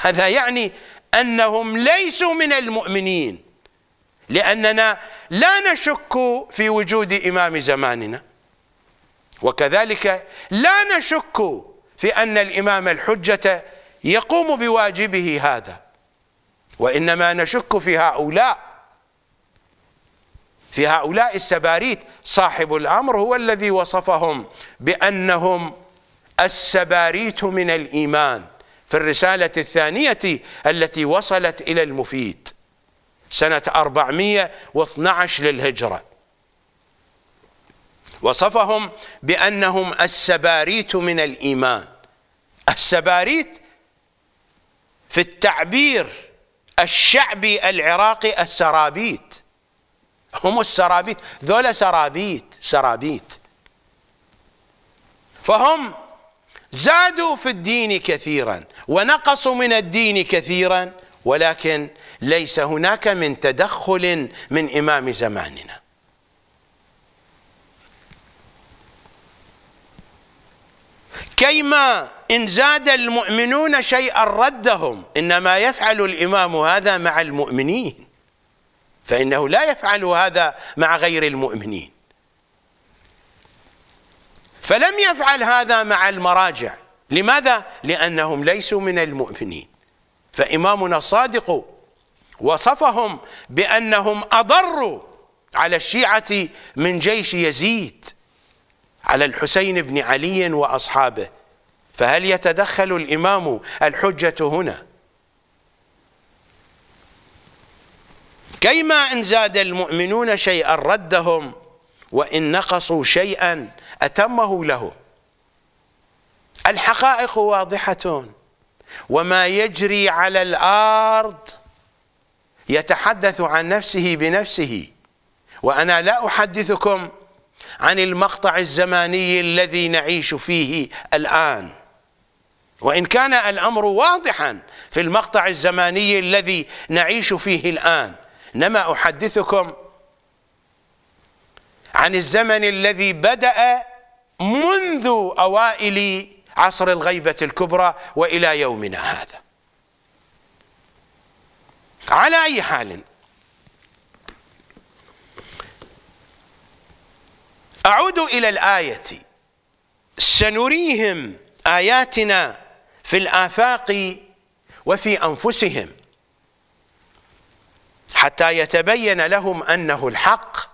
هذا يعني أنهم ليسوا من المؤمنين لأننا لا نشك في وجود إمام زماننا وكذلك لا نشك في أن الإمام الحجة يقوم بواجبه هذا وإنما نشك في هؤلاء في هؤلاء السباريت صاحب الأمر هو الذي وصفهم بأنهم السباريت من الإيمان في الرسالة الثانية التي وصلت إلى المفيد سنة 412 للهجرة وصفهم بأنهم السباريت من الإيمان السباريت في التعبير الشعبي العراقي السرابيت هم السرابيت ذولا سرابيت سرابيت فهم زادوا في الدين كثيرا ونقصوا من الدين كثيرا ولكن ليس هناك من تدخل من إمام زماننا كيما إن زاد المؤمنون شيئا ردهم إنما يفعل الإمام هذا مع المؤمنين فإنه لا يفعل هذا مع غير المؤمنين فلم يفعل هذا مع المراجع لماذا؟ لأنهم ليسوا من المؤمنين فإمامنا الصادق وصفهم بأنهم أضروا على الشيعة من جيش يزيد على الحسين بن علي وأصحابه فهل يتدخل الإمام الحجة هنا كيما إن زاد المؤمنون شيئا ردهم وإن نقصوا شيئا أتمه له الحقائق واضحة وما يجري على الأرض يتحدث عن نفسه بنفسه وأنا لا أحدثكم عن المقطع الزماني الذي نعيش فيه الآن وإن كان الأمر واضحا في المقطع الزماني الذي نعيش فيه الآن نما أحدثكم عن الزمن الذي بدأ منذ أوائل عصر الغيبة الكبرى وإلى يومنا هذا على أي حال أعود إلى الآية سنريهم آياتنا في الآفاق وفي أنفسهم حتى يتبين لهم أنه الحق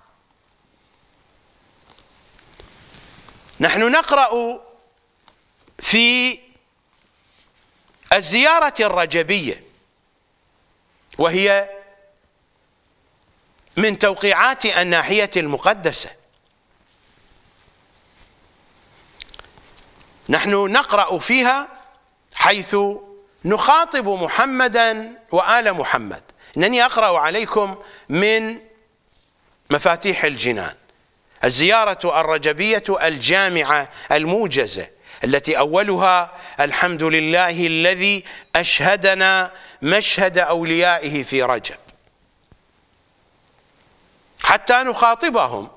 نحن نقرأ في الزيارة الرجبية وهي من توقيعات الناحية المقدسة نحن نقرأ فيها حيث نخاطب محمدا وآل محمد إنني أقرأ عليكم من مفاتيح الجنان الزيارة الرجبية الجامعة الموجزة التي أولها الحمد لله الذي أشهدنا مشهد أوليائه في رجب حتى نخاطبهم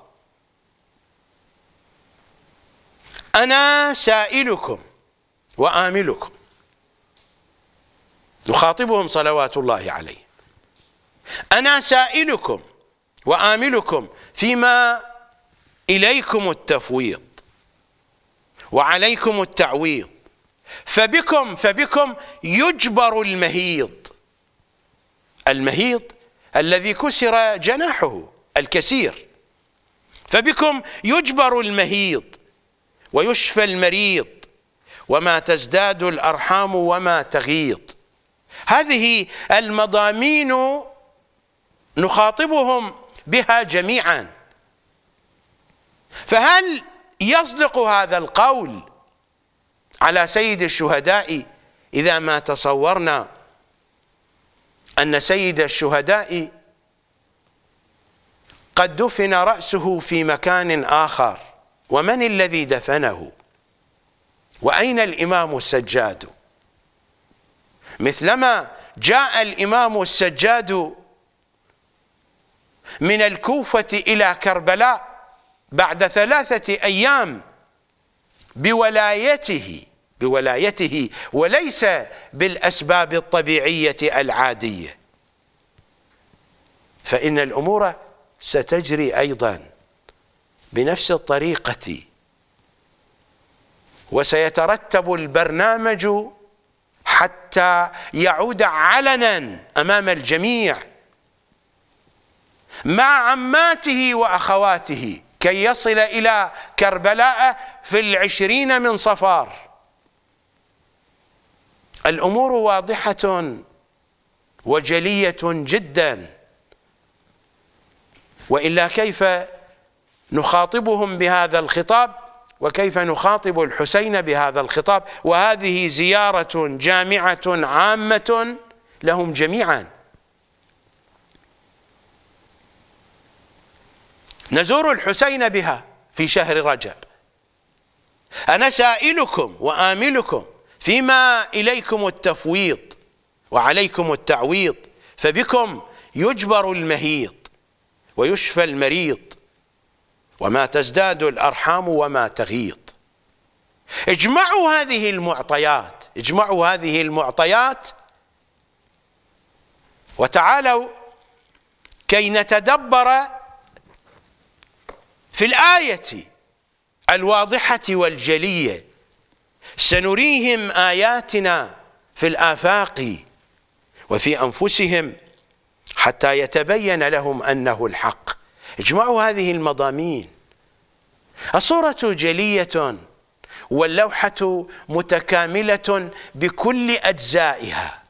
أنا سائلكم وآملكم نخاطبهم صلوات الله عليه أنا سائلكم وآملكم فيما إليكم التفويض وعليكم التعويض فبكم فبكم يجبر المهيض المهيض الذي كسر جناحه الكسير فبكم يجبر المهيض ويشفى المريض وما تزداد الأرحام وما تغيض هذه المضامين نخاطبهم بها جميعا فهل يصدق هذا القول على سيد الشهداء إذا ما تصورنا أن سيد الشهداء قد دفن رأسه في مكان آخر ومن الذي دفنه وأين الإمام السجاد مثلما جاء الإمام السجاد من الكوفة إلى كربلاء بعد ثلاثة أيام بولايته بولايته وليس بالأسباب الطبيعية العادية فإن الأمور ستجري أيضا بنفس الطريقة وسيترتب البرنامج حتى يعود علنا أمام الجميع مع عماته وأخواته كي يصل إلى كربلاء في العشرين من صفار الأمور واضحة وجلية جدا وإلا كيف نخاطبهم بهذا الخطاب وكيف نخاطب الحسين بهذا الخطاب وهذه زيارة جامعة عامة لهم جميعاً نزور الحسين بها في شهر رجب أنا سائلكم وآملكم فيما إليكم التفويض وعليكم التعويض فبكم يجبر المهيط ويشفى المريض وما تزداد الأرحام وما تغيض اجمعوا هذه المعطيات اجمعوا هذه المعطيات وتعالوا كي نتدبر في الآية الواضحة والجلية سنريهم آياتنا في الآفاق وفي أنفسهم حتى يتبين لهم أنه الحق اجمعوا هذه المضامين الصورة جلية واللوحة متكاملة بكل أجزائها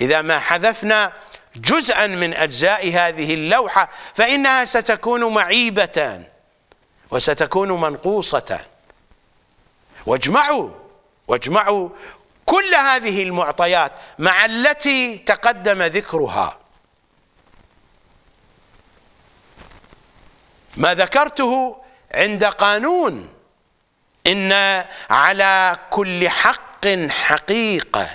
إذا ما حذفنا جزءا من أجزاء هذه اللوحة فإنها ستكون معيبة وستكون منقوصة واجمعوا واجمعوا كل هذه المعطيات مع التي تقدم ذكرها ما ذكرته عند قانون إن على كل حق حقيقة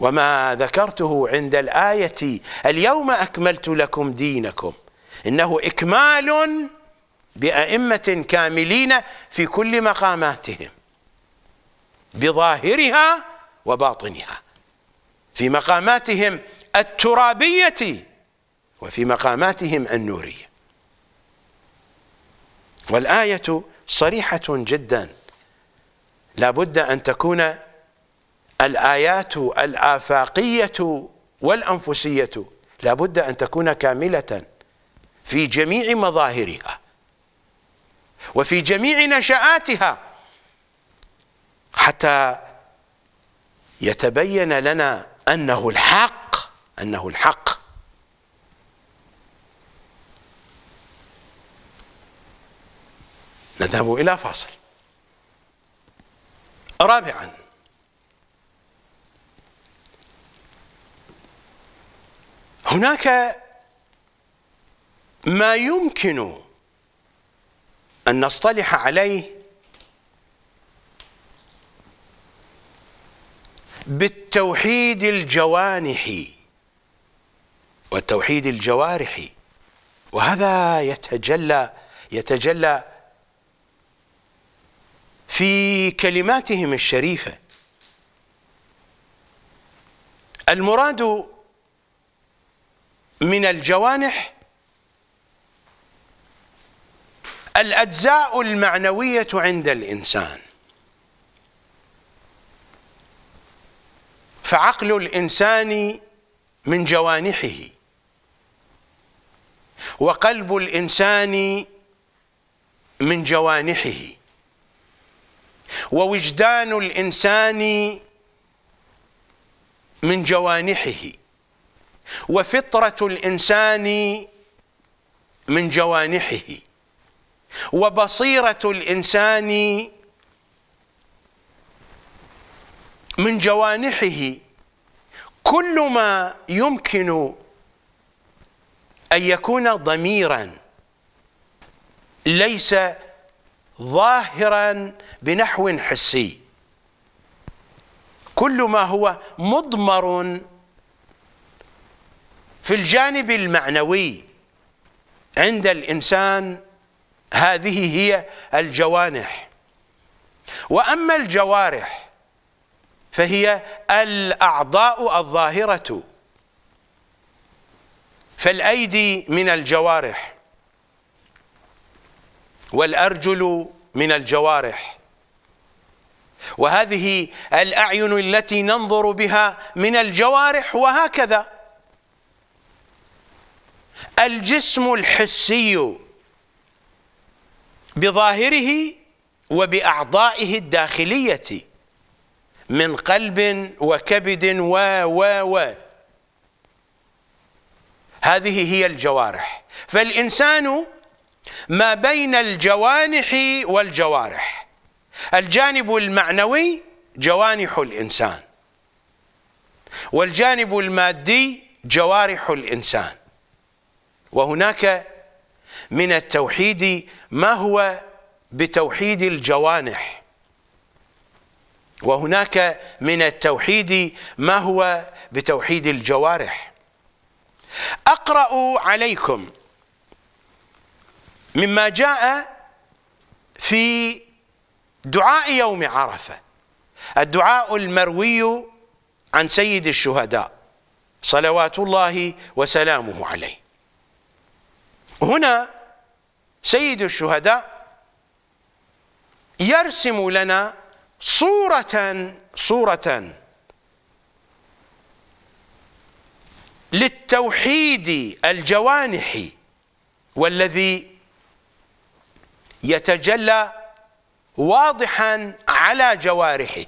وما ذكرته عند الآية اليوم أكملت لكم دينكم إنه إكمال بأئمة كاملين في كل مقاماتهم بظاهرها وباطنها في مقاماتهم الترابية وفي مقاماتهم النورية والآية صريحة جدا لا بد أن تكون الآيات الآفاقية والأنفسية لا بد أن تكون كاملة في جميع مظاهرها وفي جميع نشآتها حتى يتبين لنا أنه الحق أنه الحق نذهب إلى فاصل رابعا هناك ما يمكن أن نصطلح عليه بالتوحيد الجوانحي والتوحيد الجوارحي وهذا يتجلى يتجلى في كلماتهم الشريفة المراد من الجوانح الأجزاء المعنوية عند الإنسان فعقل الإنسان من جوانحه وقلب الإنسان من جوانحه ووجدان الإنسان من جوانحه وفطرة الإنسان من جوانحه وبصيرة الإنسان من جوانحه كل ما يمكن أن يكون ضميرا ليس ظاهرا بنحو حسي كل ما هو مضمر في الجانب المعنوي عند الإنسان هذه هي الجوانح واما الجوارح فهي الاعضاء الظاهره فالايدي من الجوارح والارجل من الجوارح وهذه الاعين التي ننظر بها من الجوارح وهكذا الجسم الحسي بظاهره وبأعضائه الداخلية من قلب وكبد و و و هذه هي الجوارح فالإنسان ما بين الجوانح والجوارح الجانب المعنوي جوانح الإنسان والجانب المادي جوارح الإنسان وهناك من التوحيد ما هو بتوحيد الجوانح وهناك من التوحيد ما هو بتوحيد الجوارح اقرا عليكم مما جاء في دعاء يوم عرفه الدعاء المروي عن سيد الشهداء صلوات الله وسلامه عليه هنا سيد الشهداء يرسم لنا صورة صورة للتوحيد الجوانح والذي يتجلى واضحا على جوارحه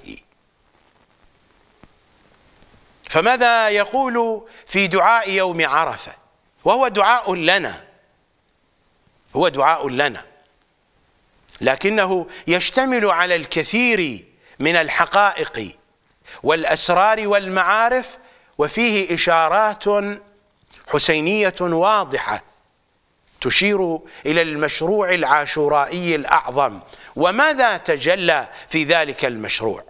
فماذا يقول في دعاء يوم عرفه وهو دعاء لنا هو دعاء لنا لكنه يشتمل على الكثير من الحقائق والأسرار والمعارف وفيه إشارات حسينية واضحة تشير إلى المشروع العاشورائي الأعظم وماذا تجلى في ذلك المشروع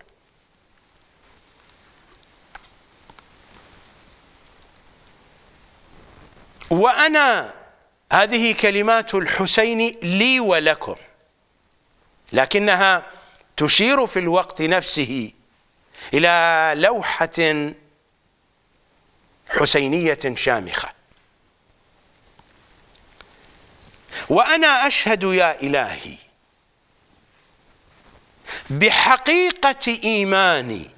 وأنا هذه كلمات الحسين لي ولكم لكنها تشير في الوقت نفسه إلى لوحة حسينية شامخة وأنا أشهد يا إلهي بحقيقة إيماني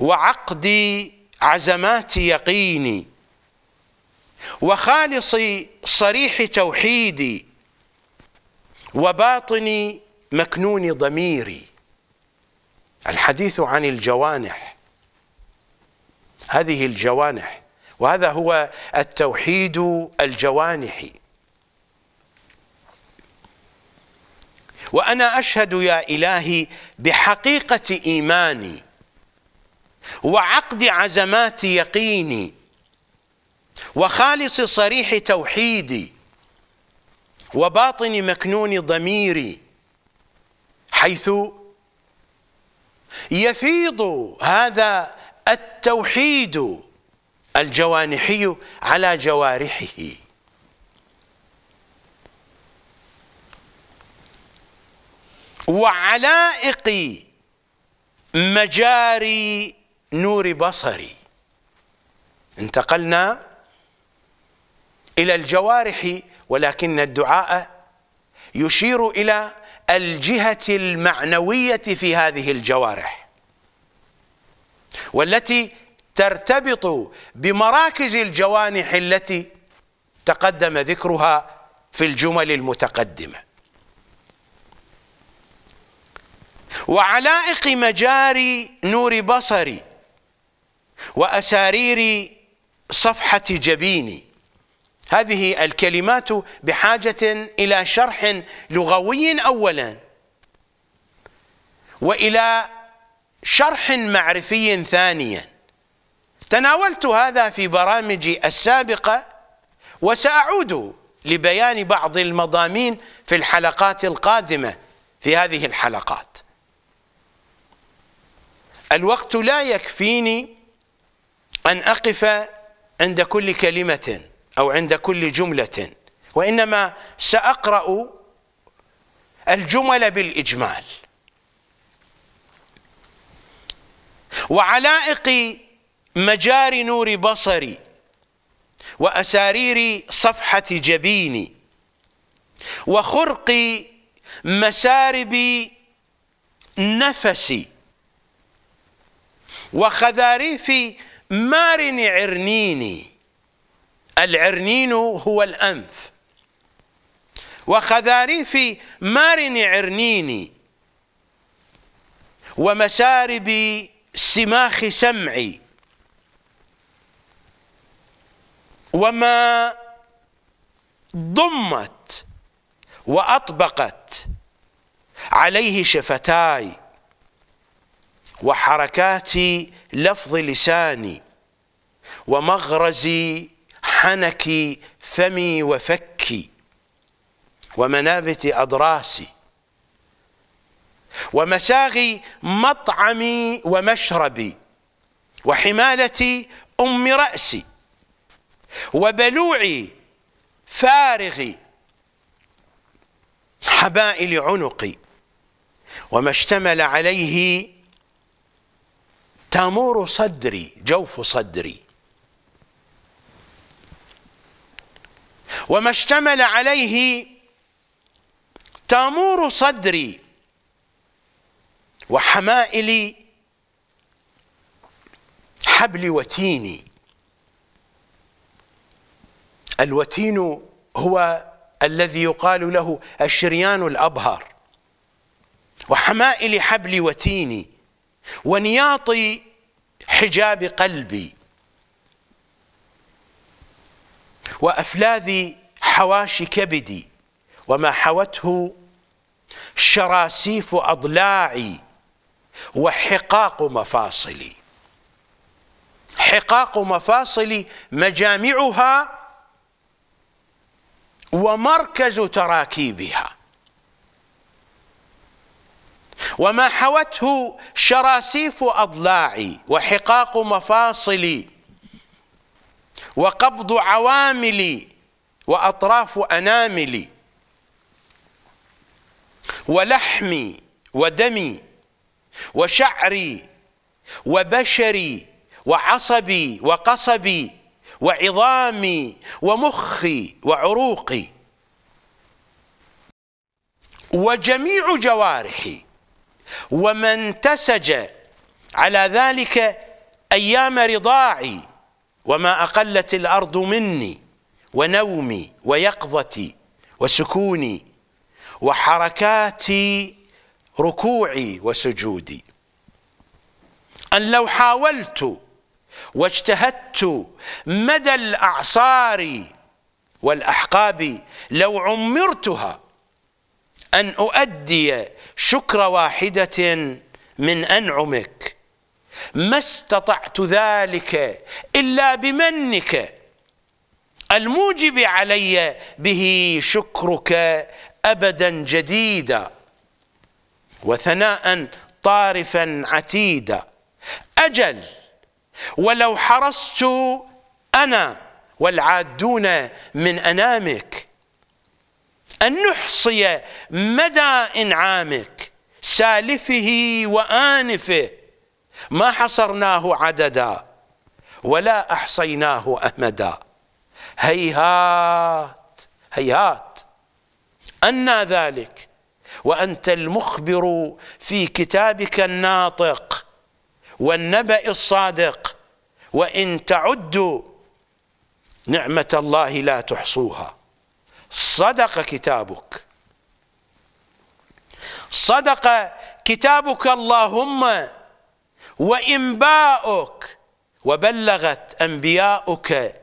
وعقد عزمات يقيني وخالصي صريح توحيدي وباطني مكنون ضميري الحديث عن الجوانح هذه الجوانح وهذا هو التوحيد الجوانحي وأنا أشهد يا إلهي بحقيقة إيماني وعقد عزمات يقيني وخالص صريح توحيدي وباطن مكنون ضميري حيث يفيض هذا التوحيد الجوانحي على جوارحه وعلائق مجاري نور بصري انتقلنا إلى الجوارح ولكن الدعاء يشير إلى الجهة المعنوية في هذه الجوارح والتي ترتبط بمراكز الجوانح التي تقدم ذكرها في الجمل المتقدمة وعلائق مجاري نور بصري وأسارير صفحة جبيني هذه الكلمات بحاجة إلى شرح لغوي أولا وإلى شرح معرفي ثانيا تناولت هذا في برامجي السابقة وسأعود لبيان بعض المضامين في الحلقات القادمة في هذه الحلقات الوقت لا يكفيني أن أقف عند كل كلمة أو عند كل جملة وإنما سأقرأ الجمل بالإجمال وعلائق مجار نور بصري وأسارير صفحة جبيني وخرق مسارب نفسي وخذاريف مارن عرنيني العرنين هو الأنف وخذاريف مارن عرنيني ومسارب سماخ سمعي وما ضمت وأطبقت عليه شفتاي وحركات لفظ لساني ومغرزي حنك فمي وفكي ومنابت أضراسي ومساغي مطعمي ومشربي وحمالتي أم رأسي وبلوعي فارغي حبائل عنقي وما اشتمل عليه تامور صدري جوف صدري وما اشتمل عليه تامور صدري وحمائل حبل وتيني الوتين هو الذي يقال له الشريان الأبهر وحمائل حبل وتيني ونياط حجاب قلبي وأفلاذ حواشي كبدي وما حوته شراسيف أضلاعي وحقاق مفاصلي حقاق مفاصلي مجامعها ومركز تراكيبها وما حوته شراسيف أضلاعي وحقاق مفاصلي وقبض عواملي وأطراف أناملي ولحمي ودمي وشعري وبشري وعصبي وقصبي وعظامي ومخي وعروقي وجميع جوارحي ومن تسج على ذلك أيام رضاعي وما أقلت الأرض مني ونومي ويقظتي وسكوني وحركاتي ركوعي وسجودي أن لو حاولت واجتهدت مدى الأعصار والأحقاب لو عمرتها أن أؤدي شكر واحدة من أنعمك ما استطعت ذلك إلا بمنك الموجب علي به شكرك أبدا جديدا وثناء طارفا عتيدا أجل ولو حرصت أنا والعادون من أنامك أن نحصي مدى إنعامك سالفه وآنفه ما حصرناه عددا ولا أحصيناه أمدا هيهات هيهات أنى ذلك وأنت المخبر في كتابك الناطق والنبأ الصادق وإن تعدوا نعمة الله لا تحصوها صدق كتابك صدق كتابك اللهم وإنباؤك وبلغت أنبياؤك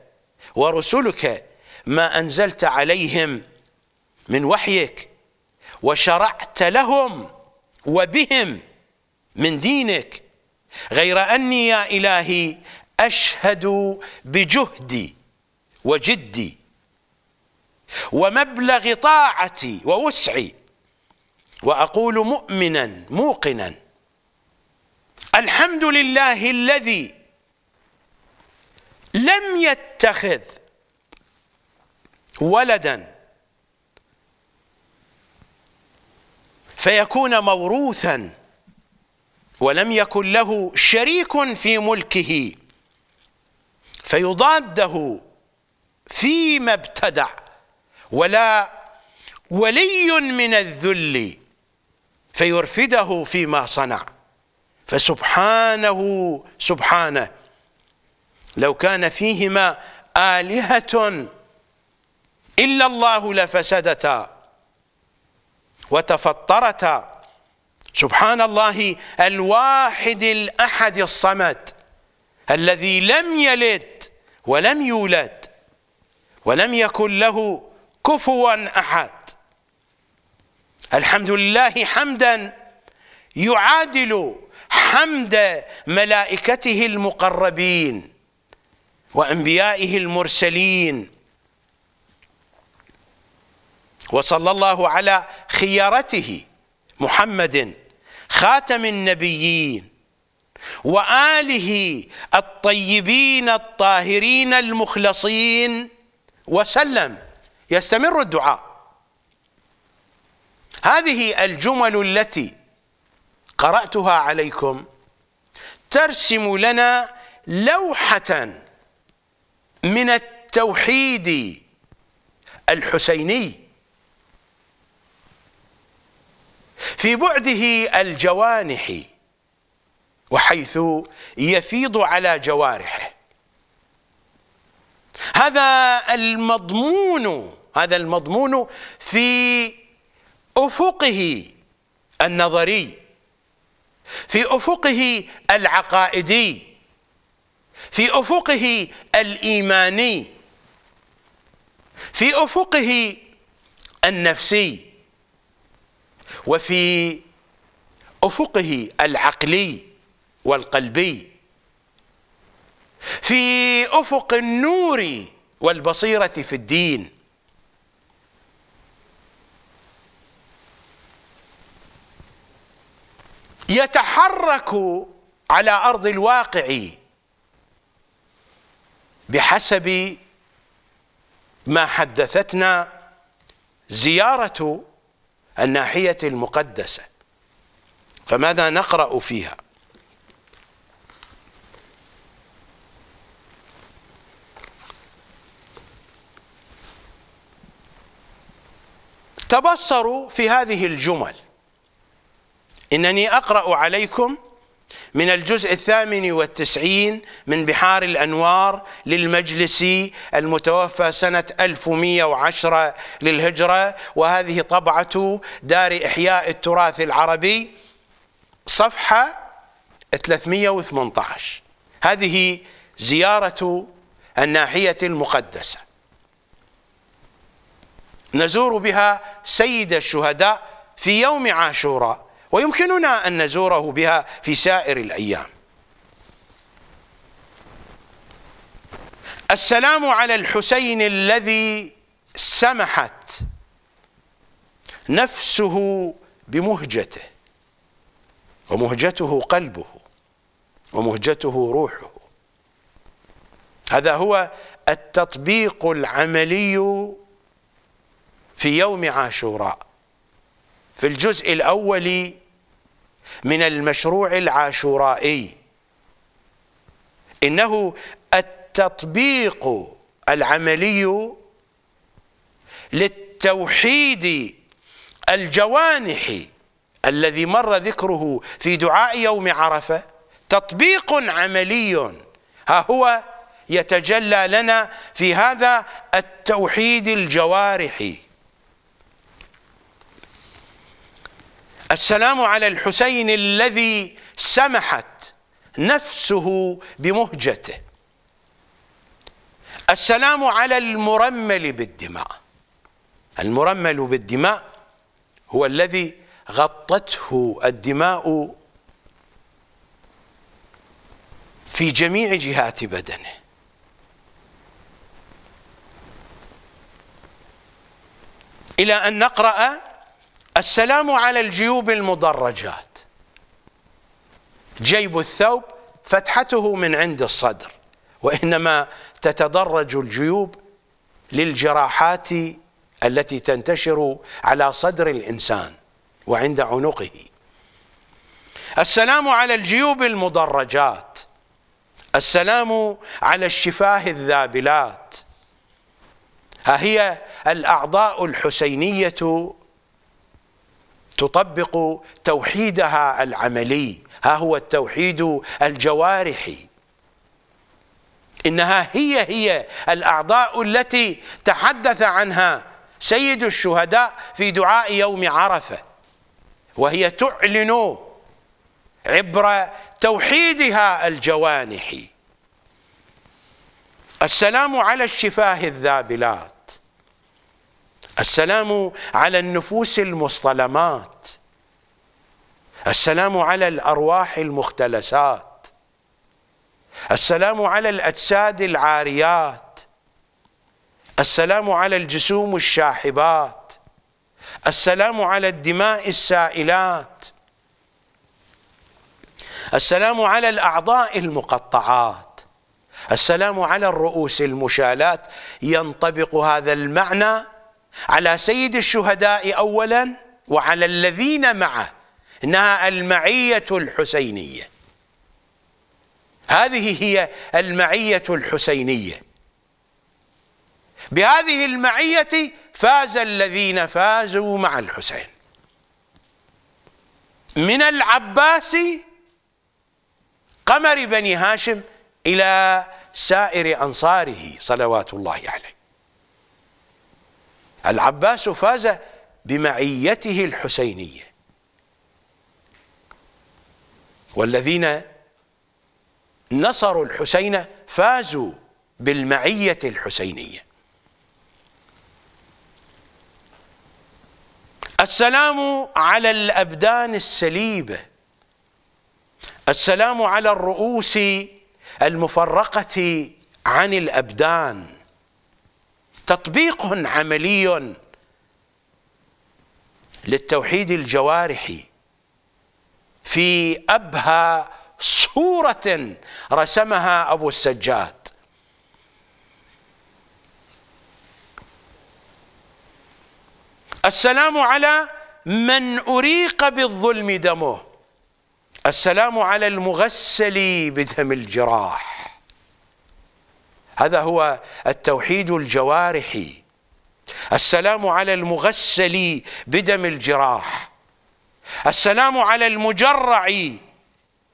ورسلك ما أنزلت عليهم من وحيك وشرعت لهم وبهم من دينك غير أني يا إلهي أشهد بجهدي وجدي ومبلغ طاعتي ووسعي وأقول مؤمنا موقنا الحمد لله الذي لم يتخذ ولدا فيكون موروثا ولم يكن له شريك في ملكه فيضاده فيما ابتدع ولا ولي من الذل فيرفده فيما صنع فسبحانه سبحانه لو كان فيهما آلهة إلا الله لفسدتا وتفطرتا سبحان الله الواحد الأحد الصمد الذي لم يلد ولم يولد ولم يكن له كفوا أحد الحمد لله حمدا يعادل حمد ملائكته المقربين وانبيائه المرسلين وصلى الله على خيارته محمد خاتم النبيين واله الطيبين الطاهرين المخلصين وسلم يستمر الدعاء هذه الجمل التي قرأتها عليكم ترسم لنا لوحة من التوحيد الحسيني في بعده الجوانح وحيث يفيض على جوارحه هذا المضمون هذا المضمون في افقه النظري في افقه العقائدي في افقه الايماني في افقه النفسي وفي افقه العقلي والقلبي في افق النور والبصيره في الدين يتحرك على أرض الواقع بحسب ما حدثتنا زيارة الناحية المقدسة فماذا نقرأ فيها تبصروا في هذه الجمل إنني أقرأ عليكم من الجزء الثامن والتسعين من بحار الأنوار للمجلس المتوفى سنة 1110 للهجرة وهذه طبعة دار إحياء التراث العربي صفحة 318 هذه زيارة الناحية المقدسة نزور بها سيد الشهداء في يوم عاشوراء ويمكننا أن نزوره بها في سائر الأيام السلام على الحسين الذي سمحت نفسه بمهجته ومهجته قلبه ومهجته روحه هذا هو التطبيق العملي في يوم عاشوراء في الجزء الأول من المشروع العاشورائي إنه التطبيق العملي للتوحيد الجوانح الذي مر ذكره في دعاء يوم عرفة تطبيق عملي ها هو يتجلى لنا في هذا التوحيد الجوارحي السلام على الحسين الذي سمحت نفسه بمهجته السلام على المرمل بالدماء المرمل بالدماء هو الذي غطته الدماء في جميع جهات بدنه إلى أن نقرأ السلام على الجيوب المدرجات جيب الثوب فتحته من عند الصدر وإنما تتدرج الجيوب للجراحات التي تنتشر على صدر الإنسان وعند عنقه السلام على الجيوب المدرجات السلام على الشفاه الذابلات ها هي الأعضاء الحسينية تطبق توحيدها العملي ها هو التوحيد الجوارحي إنها هي هي الأعضاء التي تحدث عنها سيد الشهداء في دعاء يوم عرفة وهي تعلن عبر توحيدها الجوانحي السلام على الشفاه الذابلات السلام على النفوس المصطلمات السلام على الأرواح المختلسات السلام على الأجساد العاريات السلام على الجسوم الشاحبات السلام على الدماء السائلات السلام على الأعضاء المقطعات السلام على الرؤوس المشالات ينطبق هذا المعنى على سيد الشهداء أولا وعلى الذين معه إنها المعية الحسينية هذه هي المعية الحسينية بهذه المعية فاز الذين فازوا مع الحسين من العباس قمر بني هاشم إلى سائر أنصاره صلوات الله عليه العباس فاز بمعيته الحسينية والذين نصروا الحسين فازوا بالمعية الحسينية السلام على الأبدان السليبة السلام على الرؤوس المفرقة عن الأبدان تطبيق عملي للتوحيد الجوارحي في ابهى صوره رسمها ابو السجاد السلام على من أريق بالظلم دمه السلام على المغسل بدم الجراح هذا هو التوحيد الجوارحي السلام على المغسل بدم الجراح السلام على المجرع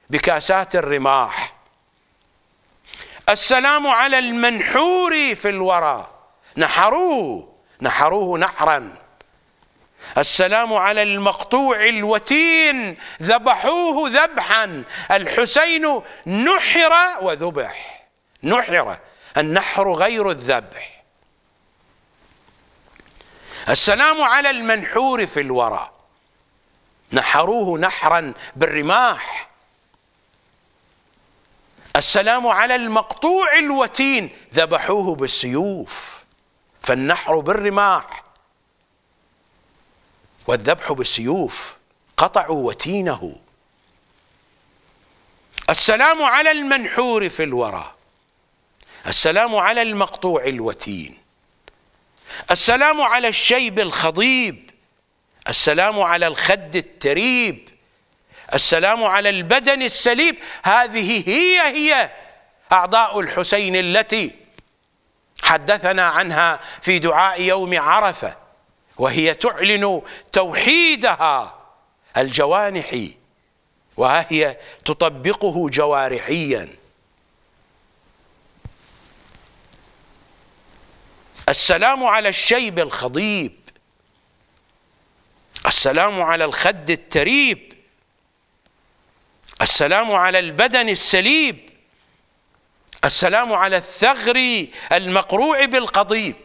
بكاسات الرماح السلام على المنحور في الورى نحروه نحروه نحرا السلام على المقطوع الوتين ذبحوه ذبحا الحسين نحر وذبح نحر النحر غير الذبح السلام على المنحور في الورى نحروه نحرا بالرماح السلام على المقطوع الوتين ذبحوه بالسيوف فالنحر بالرماح والذبح بالسيوف قطعوا وتينه السلام على المنحور في الورى السلام على المقطوع الوتين السلام على الشيب الخضيب السلام على الخد التريب السلام على البدن السليب هذه هي هي أعضاء الحسين التي حدثنا عنها في دعاء يوم عرفة وهي تعلن توحيدها الجوانح وها هي تطبقه جوارحياً السلام على الشيب الخضيب السلام على الخد التريب السلام على البدن السليب السلام على الثغر المقروع بالقضيب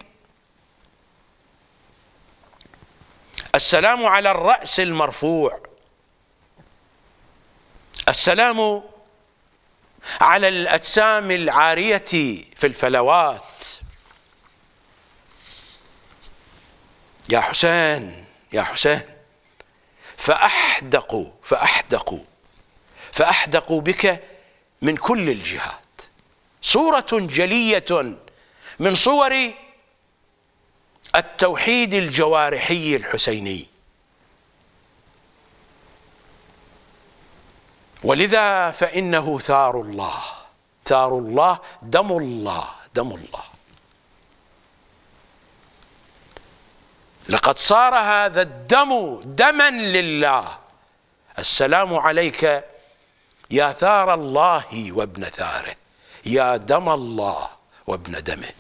السلام على الرأس المرفوع السلام على الأجسام العارية في الفلوات يا حسين يا حسين فأحدقوا فأحدقوا فأحدقوا بك من كل الجهات صورة جلية من صور التوحيد الجوارحي الحسيني ولذا فإنه ثار الله ثار الله دم الله دم الله لقد صار هذا الدم دما لله السلام عليك يا ثار الله وابن ثاره يا دم الله وابن دمه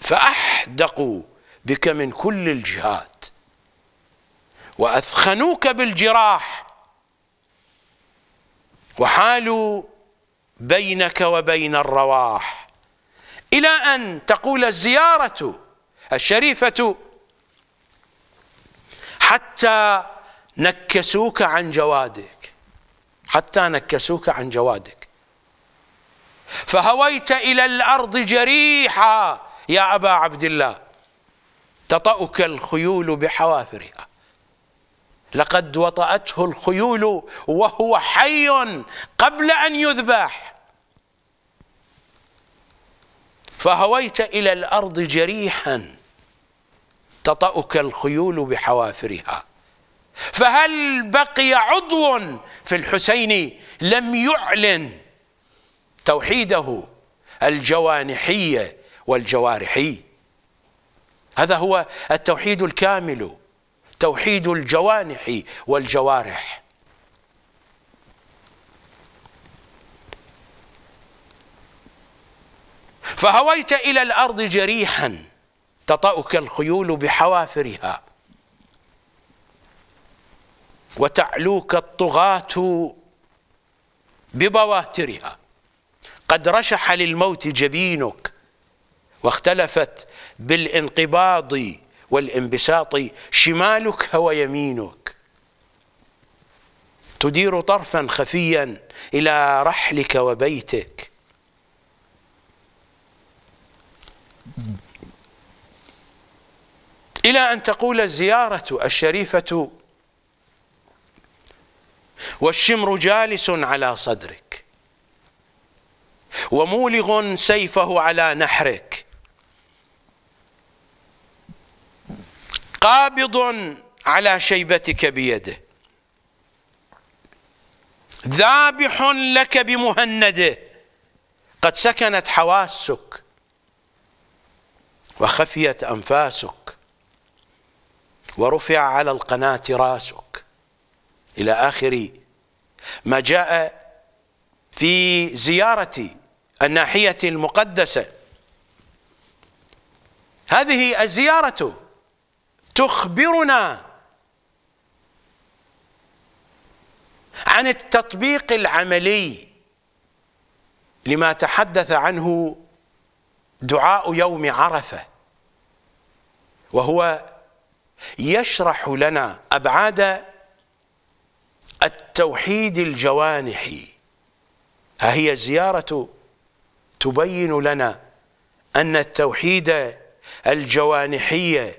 فأحدقوا بك من كل الجهات وأثخنوك بالجراح وحالوا بينك وبين الرواح إلى أن تقول الزيارة الشريفة حتى نكسوك عن جوادك حتى نكسوك عن جوادك فهويت إلى الأرض جريحا يا أبا عبد الله تطأك الخيول بحوافرها لقد وطأته الخيول وهو حي قبل أن يذبح فهويت إلى الأرض جريحاً تطأك الخيول بحوافرها فهل بقي عضو في الحسين لم يعلن توحيده الجوانحية والجوارحي هذا هو التوحيد الكامل توحيد الجوانح والجوارح فهويت إلى الأرض جريحاً تطأك الخيول بحوافرها وتعلوك الطغاة ببواترها قد رشح للموت جبينك واختلفت بالانقباض والانبساط شمالك ويمينك تدير طرفا خفيا إلى رحلك وبيتك إلى أن تقول الزيارة الشريفة والشمر جالس على صدرك ومولغ سيفه على نحرك قابض على شيبتك بيده ذابح لك بمهنده قد سكنت حواسك وخفيت أنفاسك ورفع على القناة راسك إلى آخر ما جاء في زيارة الناحية المقدسة هذه الزيارة تخبرنا عن التطبيق العملي لما تحدث عنه دعاء يوم عرفة وهو يشرح لنا أبعاد التوحيد الجوانحي ها هي زيارة تبين لنا أن التوحيد الجوانحي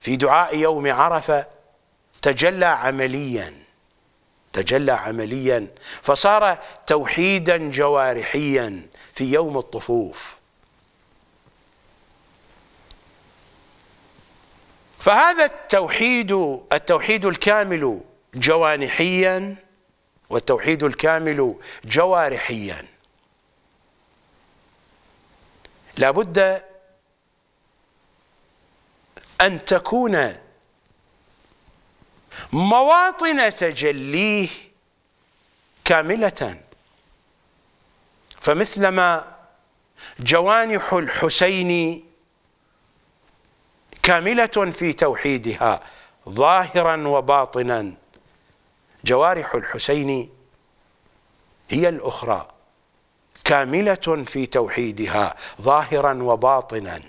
في دعاء يوم عرفة تجلى عمليا تجلى عمليا فصار توحيدا جوارحيا في يوم الطفوف فهذا التوحيد التوحيد الكامل جوانحيا والتوحيد الكامل جوارحيا لابد أن تكون مواطن تجليه كاملة فمثلما جوانح الحسين كاملة في توحيدها ظاهرا وباطنا جوارح الحسين هي الأخرى كاملة في توحيدها ظاهرا وباطنا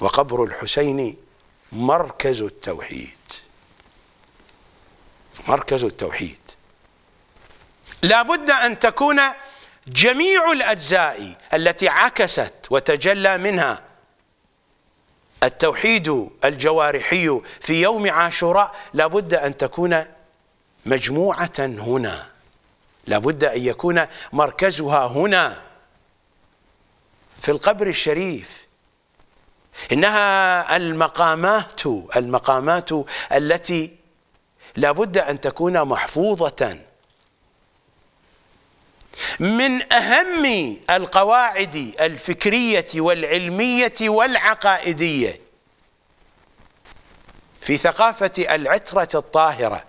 وقبر الحسين مركز التوحيد مركز التوحيد لا بد أن تكون جميع الأجزاء التي عكست وتجلى منها التوحيد الجوارحي في يوم عاشوراء لابد أن تكون مجموعة هنا لابد أن يكون مركزها هنا في القبر الشريف إنها المقامات المقامات التي لابد أن تكون محفوظة من أهم القواعد الفكرية والعلمية والعقائدية في ثقافة العترة الطاهرة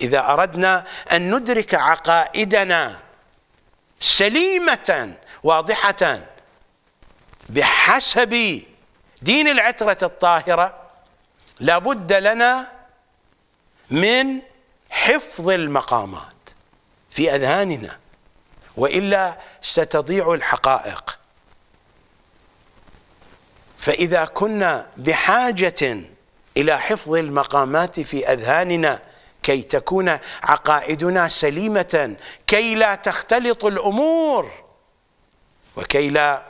إذا أردنا أن ندرك عقائدنا سليمة واضحة بحسب دين العترة الطاهرة لابد لنا من حفظ المقامات في أذهاننا والا ستضيع الحقائق فاذا كنا بحاجه الى حفظ المقامات في اذهاننا كي تكون عقائدنا سليمه كي لا تختلط الامور وكي لا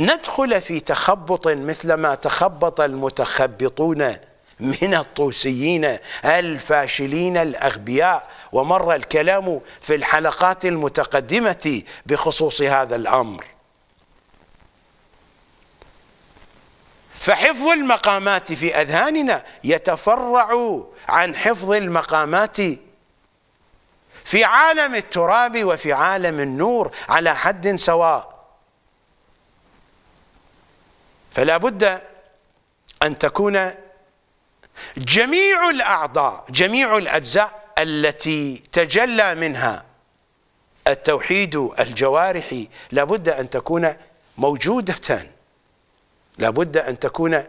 ندخل في تخبط مثلما تخبط المتخبطون من الطوسيين الفاشلين الاغبياء ومر الكلام في الحلقات المتقدمة بخصوص هذا الأمر فحفظ المقامات في أذهاننا يتفرع عن حفظ المقامات في عالم التراب وفي عالم النور على حد سواء فلا بد أن تكون جميع الأعضاء جميع الأجزاء التي تجلى منها التوحيد الجوارحي لابد أن تكون موجودة لابد أن تكون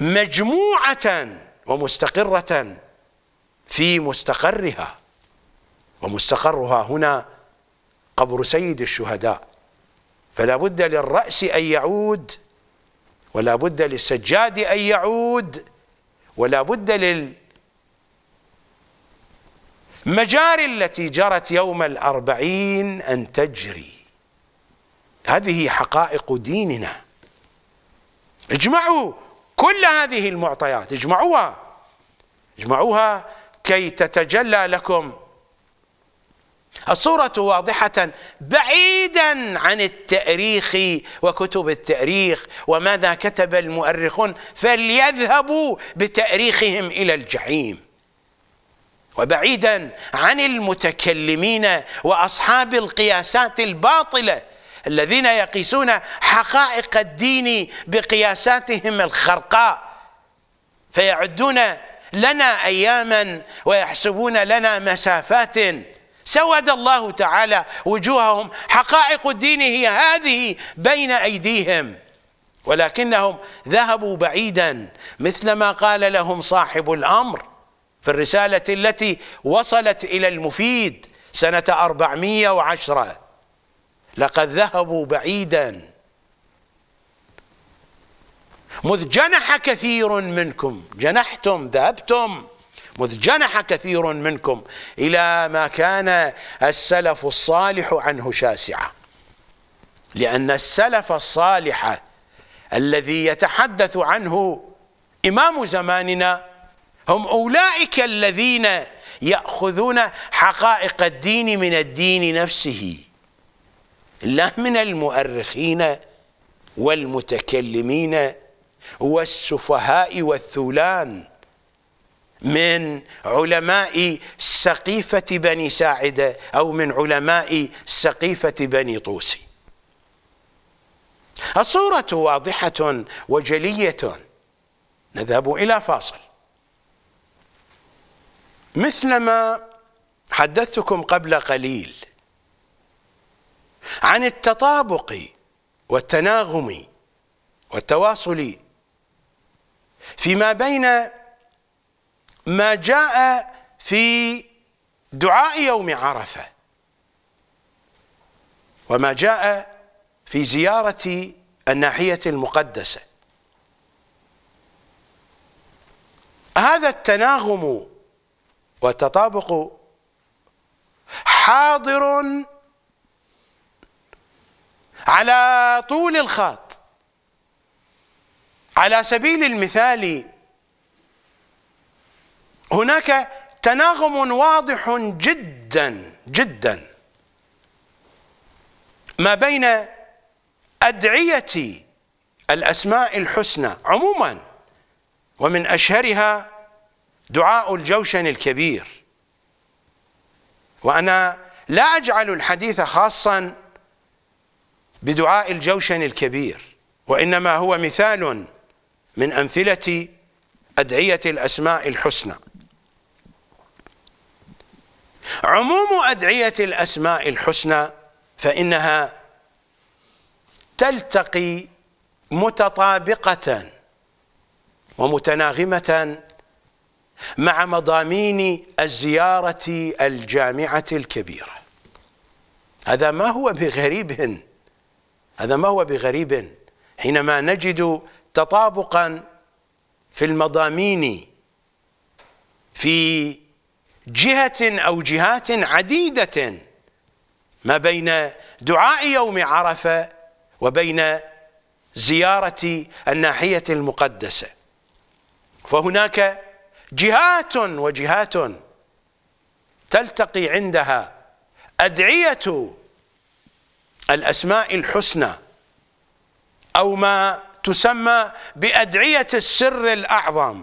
مجموعة ومستقرة في مستقرها ومستقرها هنا قبر سيد الشهداء فلا بد للرأس أن يعود ولا بد للسجاد أن يعود ولا بد لل مجاري التي جرت يوم الأربعين أن تجري هذه حقائق ديننا اجمعوا كل هذه المعطيات اجمعوها اجمعوها كي تتجلى لكم الصورة واضحة بعيدا عن التأريخ وكتب التأريخ وماذا كتب المؤرخون فليذهبوا بتأريخهم إلى الجحيم وبعيدا عن المتكلمين واصحاب القياسات الباطله الذين يقيسون حقائق الدين بقياساتهم الخرقاء فيعدون لنا اياما ويحسبون لنا مسافات سود الله تعالى وجوههم حقائق الدين هي هذه بين ايديهم ولكنهم ذهبوا بعيدا مثلما قال لهم صاحب الامر في الرسالة التي وصلت إلى المفيد سنة 410 لقد ذهبوا بعيدا مذ جنح كثير منكم جنحتم ذهبتم مذ جنح كثير منكم إلى ما كان السلف الصالح عنه شاسعا لأن السلف الصالح الذي يتحدث عنه إمام زماننا هم أولئك الذين يأخذون حقائق الدين من الدين نفسه لا من المؤرخين والمتكلمين والسفهاء والثولان من علماء سقيفة بني ساعدة أو من علماء سقيفة بني طوسي الصورة واضحة وجلية نذهب إلى فاصل مثلما حدثتكم قبل قليل عن التطابق والتناغم والتواصل فيما بين ما جاء في دعاء يوم عرفة وما جاء في زيارة الناحية المقدسة هذا التناغم والتطابق حاضر على طول الخط على سبيل المثال هناك تناغم واضح جدا جدا ما بين أدعية الأسماء الحسنى عموما ومن أشهرها دعاء الجوشن الكبير وأنا لا أجعل الحديث خاصا بدعاء الجوشن الكبير وإنما هو مثال من أمثلة أدعية الأسماء الحسنى عموم أدعية الأسماء الحسنى فإنها تلتقي متطابقة ومتناغمة مع مضامين الزيارة الجامعة الكبيرة هذا ما هو بغريب هذا ما هو بغريب حينما نجد تطابقا في المضامين في جهة أو جهات عديدة ما بين دعاء يوم عرفة وبين زيارة الناحية المقدسة فهناك جهات وجهات تلتقي عندها أدعية الأسماء الحسنى أو ما تسمى بأدعية السر الأعظم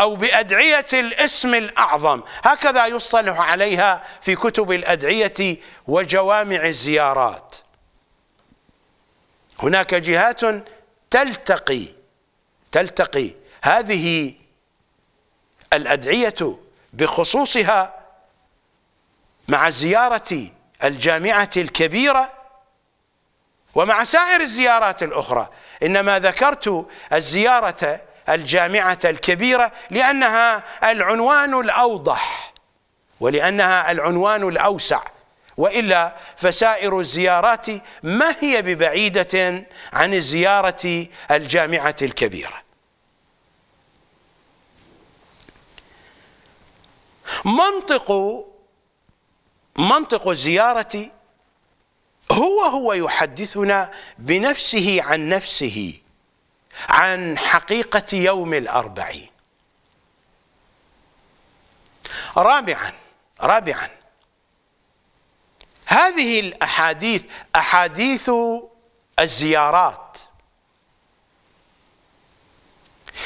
أو بأدعية الاسم الأعظم هكذا يصطلح عليها في كتب الأدعية وجوامع الزيارات هناك جهات تلتقي تلتقي هذه الأدعية بخصوصها مع زيارة الجامعة الكبيرة ومع سائر الزيارات الأخرى إنما ذكرت الزيارة الجامعة الكبيرة لأنها العنوان الأوضح ولأنها العنوان الأوسع وإلا فسائر الزيارات ما هي ببعيدة عن الزيارة الجامعة الكبيرة منطق منطق الزيارة هو هو يحدثنا بنفسه عن نفسه عن حقيقة يوم الأربعين رابعا رابعا هذه الأحاديث أحاديث الزيارات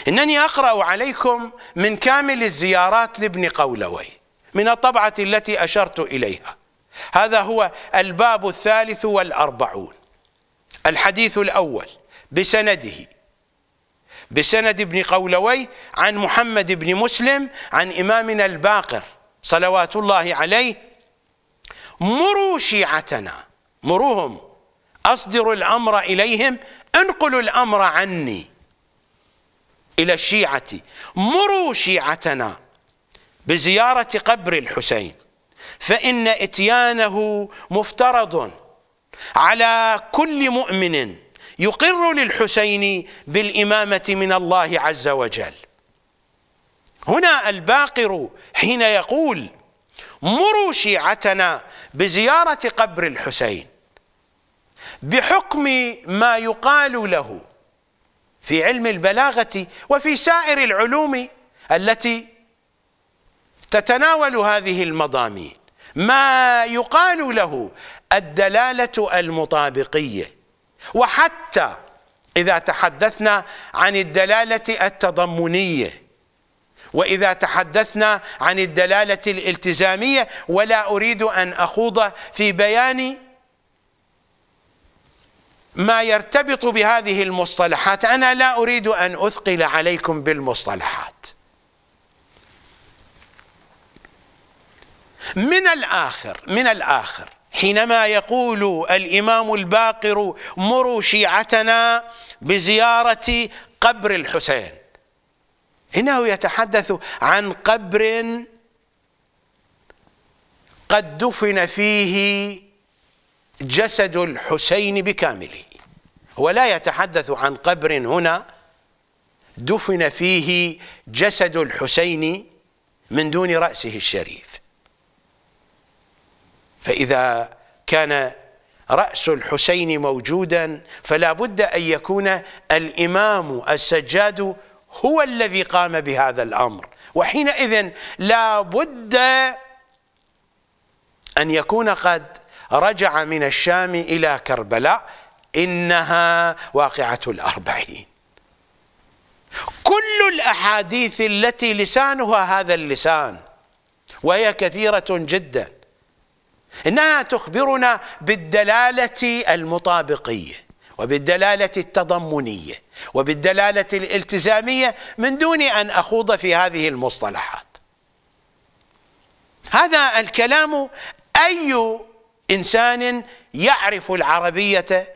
إنني أقرأ عليكم من كامل الزيارات لابن قولوي من الطبعة التي أشرت إليها هذا هو الباب الثالث والأربعون الحديث الأول بسنده بسند ابن قولوي عن محمد بن مسلم عن إمامنا الباقر صلوات الله عليه مروا شيعتنا مروهم أصدروا الأمر إليهم انقلوا الأمر عني إلى الشيعة مروا شيعتنا بزيارة قبر الحسين فإن إتيانه مفترض على كل مؤمن يقر للحسين بالإمامة من الله عز وجل هنا الباقر حين يقول مروا شيعتنا بزيارة قبر الحسين بحكم ما يقال له في علم البلاغة وفي سائر العلوم التي تتناول هذه المضامين ما يقال له الدلالة المطابقية وحتى إذا تحدثنا عن الدلالة التضمنية وإذا تحدثنا عن الدلالة الالتزامية ولا أريد أن أخوض في بيان ما يرتبط بهذه المصطلحات انا لا اريد ان اثقل عليكم بالمصطلحات من الاخر من الاخر حينما يقول الامام الباقر مروا شيعتنا بزياره قبر الحسين انه يتحدث عن قبر قد دفن فيه جسد الحسين بكامله ولا يتحدث عن قبر هنا دفن فيه جسد الحسين من دون رأسه الشريف فإذا كان رأس الحسين موجودا فلا بد أن يكون الإمام السجاد هو الذي قام بهذا الأمر وحينئذ لا بد أن يكون قد رجع من الشام إلى كربلاء إنها واقعة الأربعين كل الأحاديث التي لسانها هذا اللسان وهي كثيرة جدا إنها تخبرنا بالدلالة المطابقية وبالدلالة التضمنية وبالدلالة الالتزامية من دون أن أخوض في هذه المصطلحات هذا الكلام أي إنسان يعرف العربية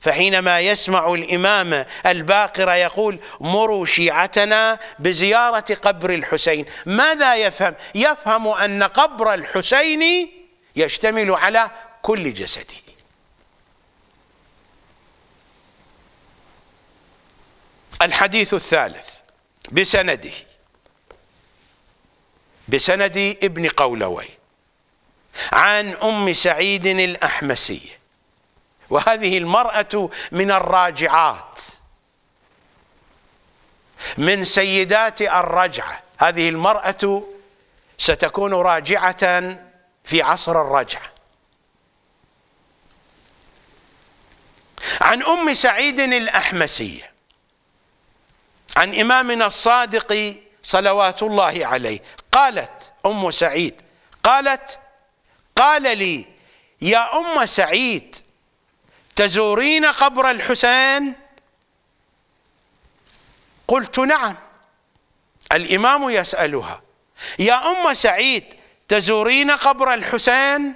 فحينما يسمع الإمام الباقر يقول مروا شيعتنا بزيارة قبر الحسين ماذا يفهم؟ يفهم أن قبر الحسين يشتمل على كل جسده الحديث الثالث بسنده بسند ابن قولوي عن أم سعيد الأحمسية وهذه المرأة من الراجعات من سيدات الرجعة هذه المرأة ستكون راجعة في عصر الرجعة عن أم سعيد الأحمسية عن إمامنا الصادق صلوات الله عليه قالت أم سعيد قالت قال لي يا أم سعيد تزورين قبر الحسين قلت نعم الإمام يسألها يا أم سعيد تزورين قبر الحسين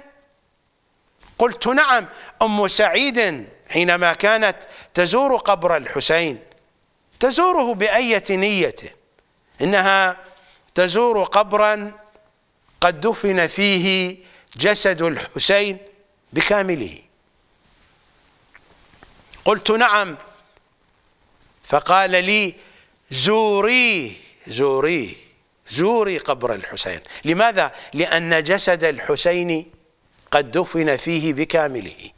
قلت نعم أم سعيد حينما كانت تزور قبر الحسين تزوره بأية نية إنها تزور قبرا قد دفن فيه جسد الحسين بكامله قلت نعم فقال لي زوريه زوريه زوري قبر الحسين لماذا؟ لأن جسد الحسين قد دفن فيه بكامله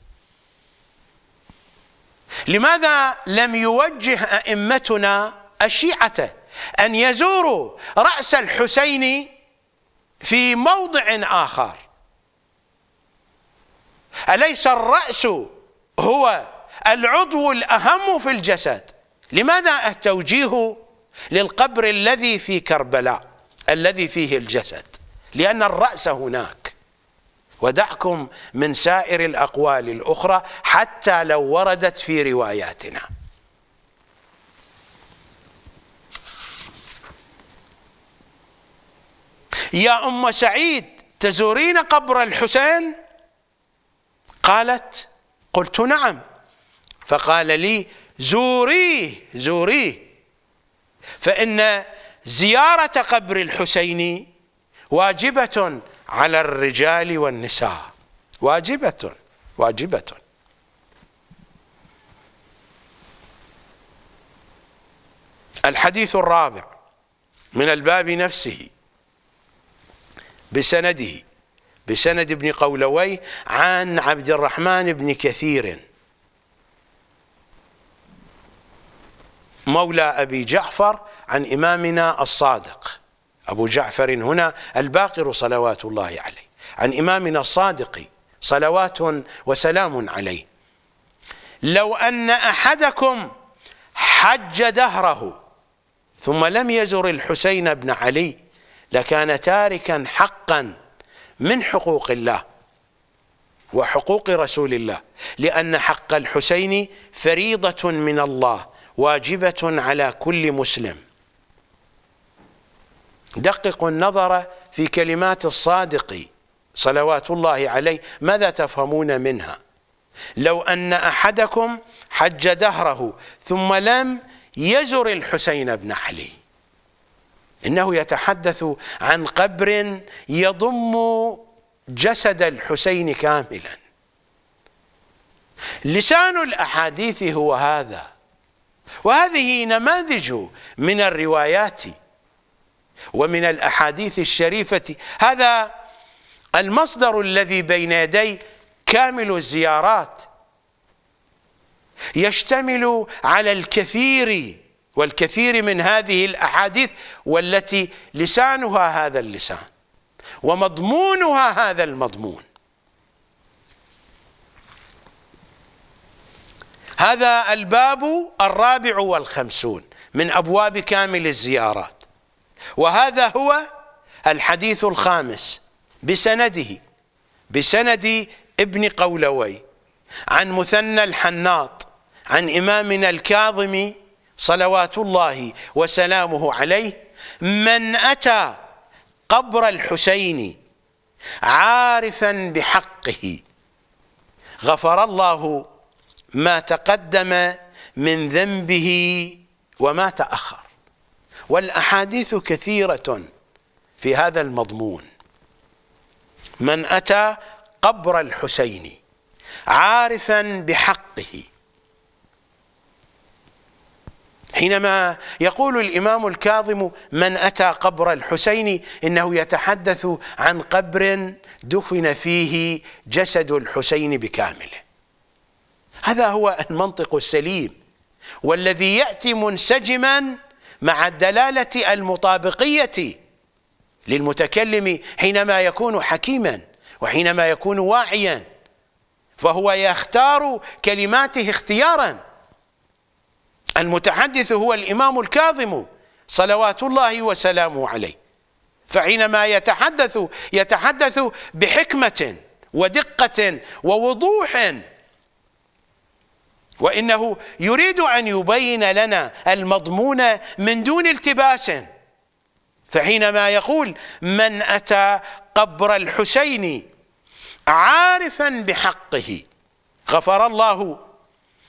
لماذا لم يوجه أئمتنا الشيعة أن يزوروا رأس الحسين في موضع آخر أليس الرأس هو العضو الأهم في الجسد لماذا التوجيه للقبر الذي في كربلاء الذي فيه الجسد لأن الرأس هناك ودعكم من سائر الأقوال الأخرى حتى لو وردت في رواياتنا يا أم سعيد تزورين قبر الحسين؟ قالت قلت نعم فقال لي زوريه زوريه فإن زيارة قبر الحسين واجبة على الرجال والنساء واجبة واجبة الحديث الرابع من الباب نفسه بسنده بسند ابن قولوي عن عبد الرحمن بن كثير مولى أبي جعفر عن إمامنا الصادق أبو جعفر هنا الباقر صلوات الله عليه عن إمامنا الصادق صلوات وسلام عليه لو أن أحدكم حج دهره ثم لم يزر الحسين بن علي لكان تاركا حقا من حقوق الله وحقوق رسول الله لأن حق الحسين فريضة من الله واجبة على كل مسلم دققوا النظر في كلمات الصادق صلوات الله عليه ماذا تفهمون منها لو أن أحدكم حج دهره ثم لم يزر الحسين بن علي انه يتحدث عن قبر يضم جسد الحسين كاملا لسان الاحاديث هو هذا وهذه نماذج من الروايات ومن الاحاديث الشريفه هذا المصدر الذي بين يدي كامل الزيارات يشتمل على الكثير والكثير من هذه الأحاديث والتي لسانها هذا اللسان ومضمونها هذا المضمون هذا الباب الرابع والخمسون من أبواب كامل الزيارات وهذا هو الحديث الخامس بسنده بسند ابن قولوي عن مثنى الحناط عن إمامنا الكاظم صلوات الله وسلامه عليه من أتى قبر الحسين عارفا بحقه غفر الله ما تقدم من ذنبه وما تأخر والأحاديث كثيرة في هذا المضمون من أتى قبر الحسين عارفا بحقه حينما يقول الامام الكاظم من اتى قبر الحسين انه يتحدث عن قبر دفن فيه جسد الحسين بكامله هذا هو المنطق السليم والذي ياتي منسجما مع الدلاله المطابقيه للمتكلم حينما يكون حكيما وحينما يكون واعيا فهو يختار كلماته اختيارا المتحدث هو الإمام الكاظم صلوات الله وسلامه عليه فحينما يتحدث يتحدث بحكمة ودقة ووضوح وإنه يريد أن يبين لنا المضمون من دون التباس فحينما يقول من أتى قبر الحسين عارفا بحقه غفر الله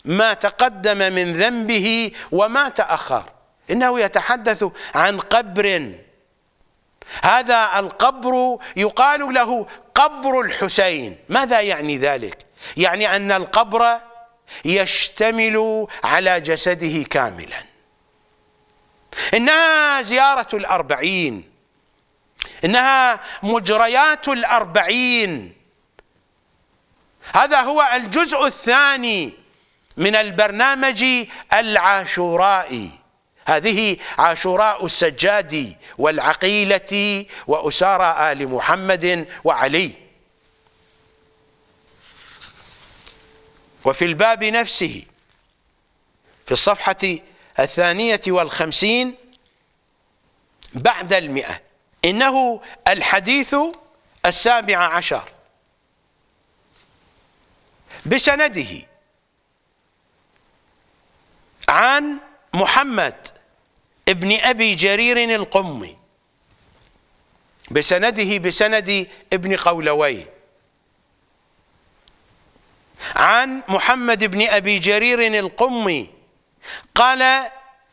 ما تقدم من ذنبه وما تأخر إنه يتحدث عن قبر هذا القبر يقال له قبر الحسين ماذا يعني ذلك يعني أن القبر يشتمل على جسده كاملا إنها زيارة الأربعين إنها مجريات الأربعين هذا هو الجزء الثاني من البرنامج العاشورائي هذه عاشوراء السجاد والعقيلة وأسارى آل محمد وعلي وفي الباب نفسه في الصفحة الثانية والخمسين بعد المئة إنه الحديث السابع عشر بسنده عن محمد ابن أبي جرير القمي بسنده بسند ابن قولوي عن محمد بن أبي جرير القمي قال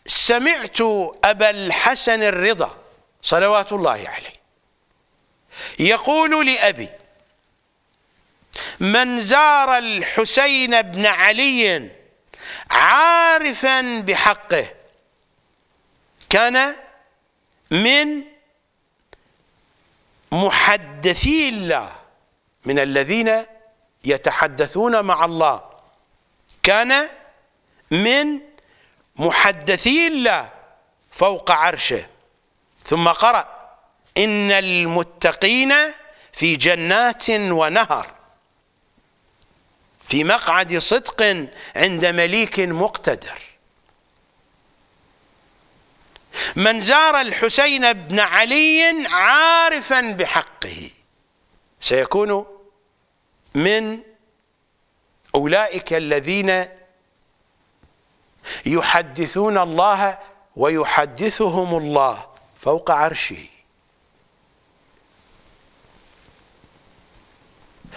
سمعت أبا الحسن الرضا صلوات الله عليه يقول لأبي من زار الحسين بن علي عارفا بحقه كان من محدثي الله من الذين يتحدثون مع الله كان من محدثي الله فوق عرشه ثم قرأ إن المتقين في جنات ونهر في مقعد صدق عند مليك مقتدر من زار الحسين بن علي عارفا بحقه سيكون من أولئك الذين يحدثون الله ويحدثهم الله فوق عرشه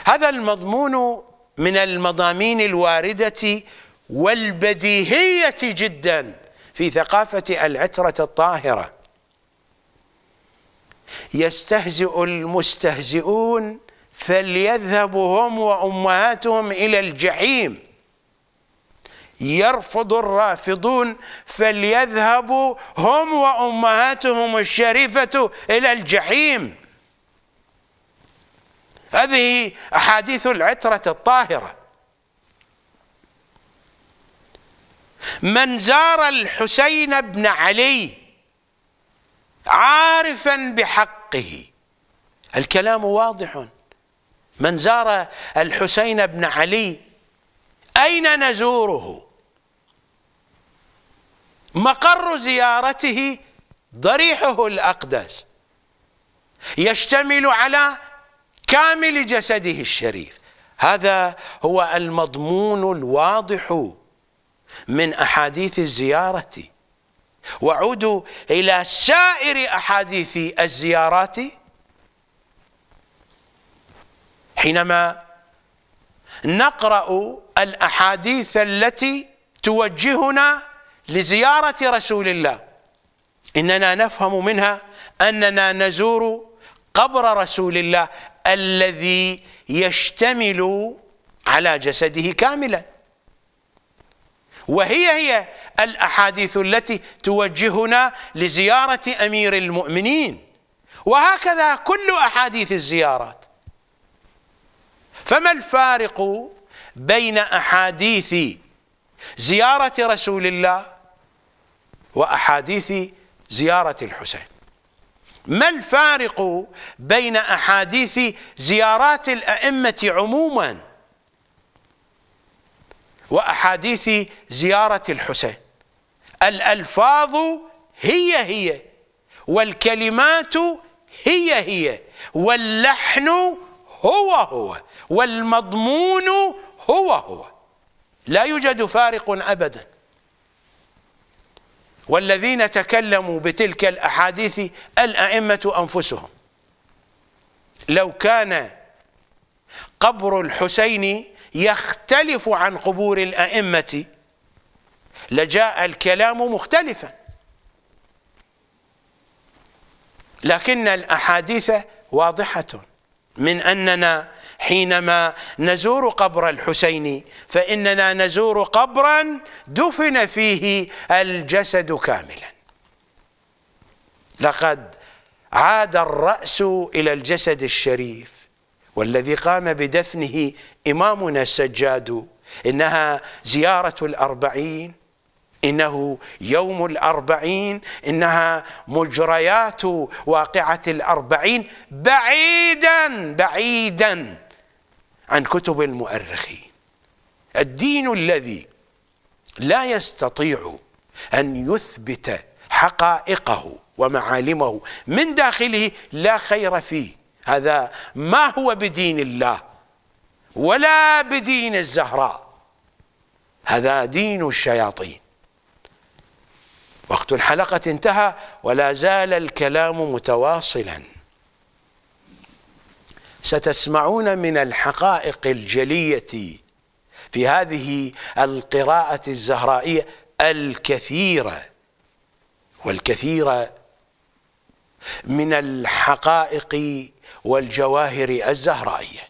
هذا المضمون من المضامين الواردة والبديهية جدا في ثقافة العترة الطاهرة يستهزئ المستهزئون فليذهبوا هم وأمهاتهم إلى الجحيم يرفض الرافضون فليذهبوا هم وأمهاتهم الشريفة إلى الجحيم هذه أحاديث العترة الطاهرة من زار الحسين بن علي عارفا بحقه الكلام واضح من زار الحسين بن علي أين نزوره مقر زيارته ضريحه الأقدس يشتمل على كامل جسده الشريف هذا هو المضمون الواضح من أحاديث الزيارة وعود إلى سائر أحاديث الزيارات حينما نقرأ الأحاديث التي توجهنا لزيارة رسول الله إننا نفهم منها أننا نزور قبر رسول الله الذي يشتمل على جسده كاملا وهي هي الأحاديث التي توجهنا لزيارة أمير المؤمنين وهكذا كل أحاديث الزيارات فما الفارق بين أحاديث زيارة رسول الله وأحاديث زيارة الحسين ما الفارق بين أحاديث زيارات الأئمة عموما وأحاديث زيارة الحسين الألفاظ هي هي والكلمات هي هي واللحن هو هو والمضمون هو هو لا يوجد فارق أبداً والذين تكلموا بتلك الأحاديث الأئمة أنفسهم لو كان قبر الحسين يختلف عن قبور الأئمة لجاء الكلام مختلفا لكن الأحاديث واضحة من أننا حينما نزور قبر الحسين فإننا نزور قبرا دفن فيه الجسد كاملا لقد عاد الرأس إلى الجسد الشريف والذي قام بدفنه إمامنا السجاد إنها زيارة الأربعين إنه يوم الأربعين إنها مجريات واقعة الأربعين بعيدا بعيدا عن كتب المؤرخين الدين الذي لا يستطيع أن يثبت حقائقه ومعالمه من داخله لا خير فيه هذا ما هو بدين الله ولا بدين الزهراء هذا دين الشياطين وقت الحلقة انتهى ولا زال الكلام متواصلا ستسمعون من الحقائق الجلية في هذه القراءة الزهرائية الكثيرة والكثيرة من الحقائق والجواهر الزهرائية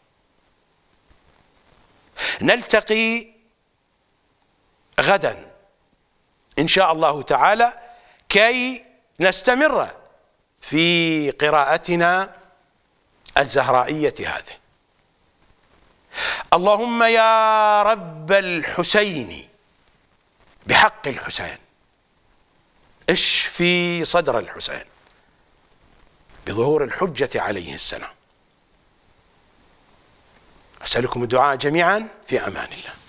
نلتقي غدا إن شاء الله تعالى كي نستمر في قراءتنا الزهرائية هذا اللهم يا رب الحسين بحق الحسين اشفي صدر الحسين بظهور الحجة عليه السلام أسألكم الدعاء جميعا في أمان الله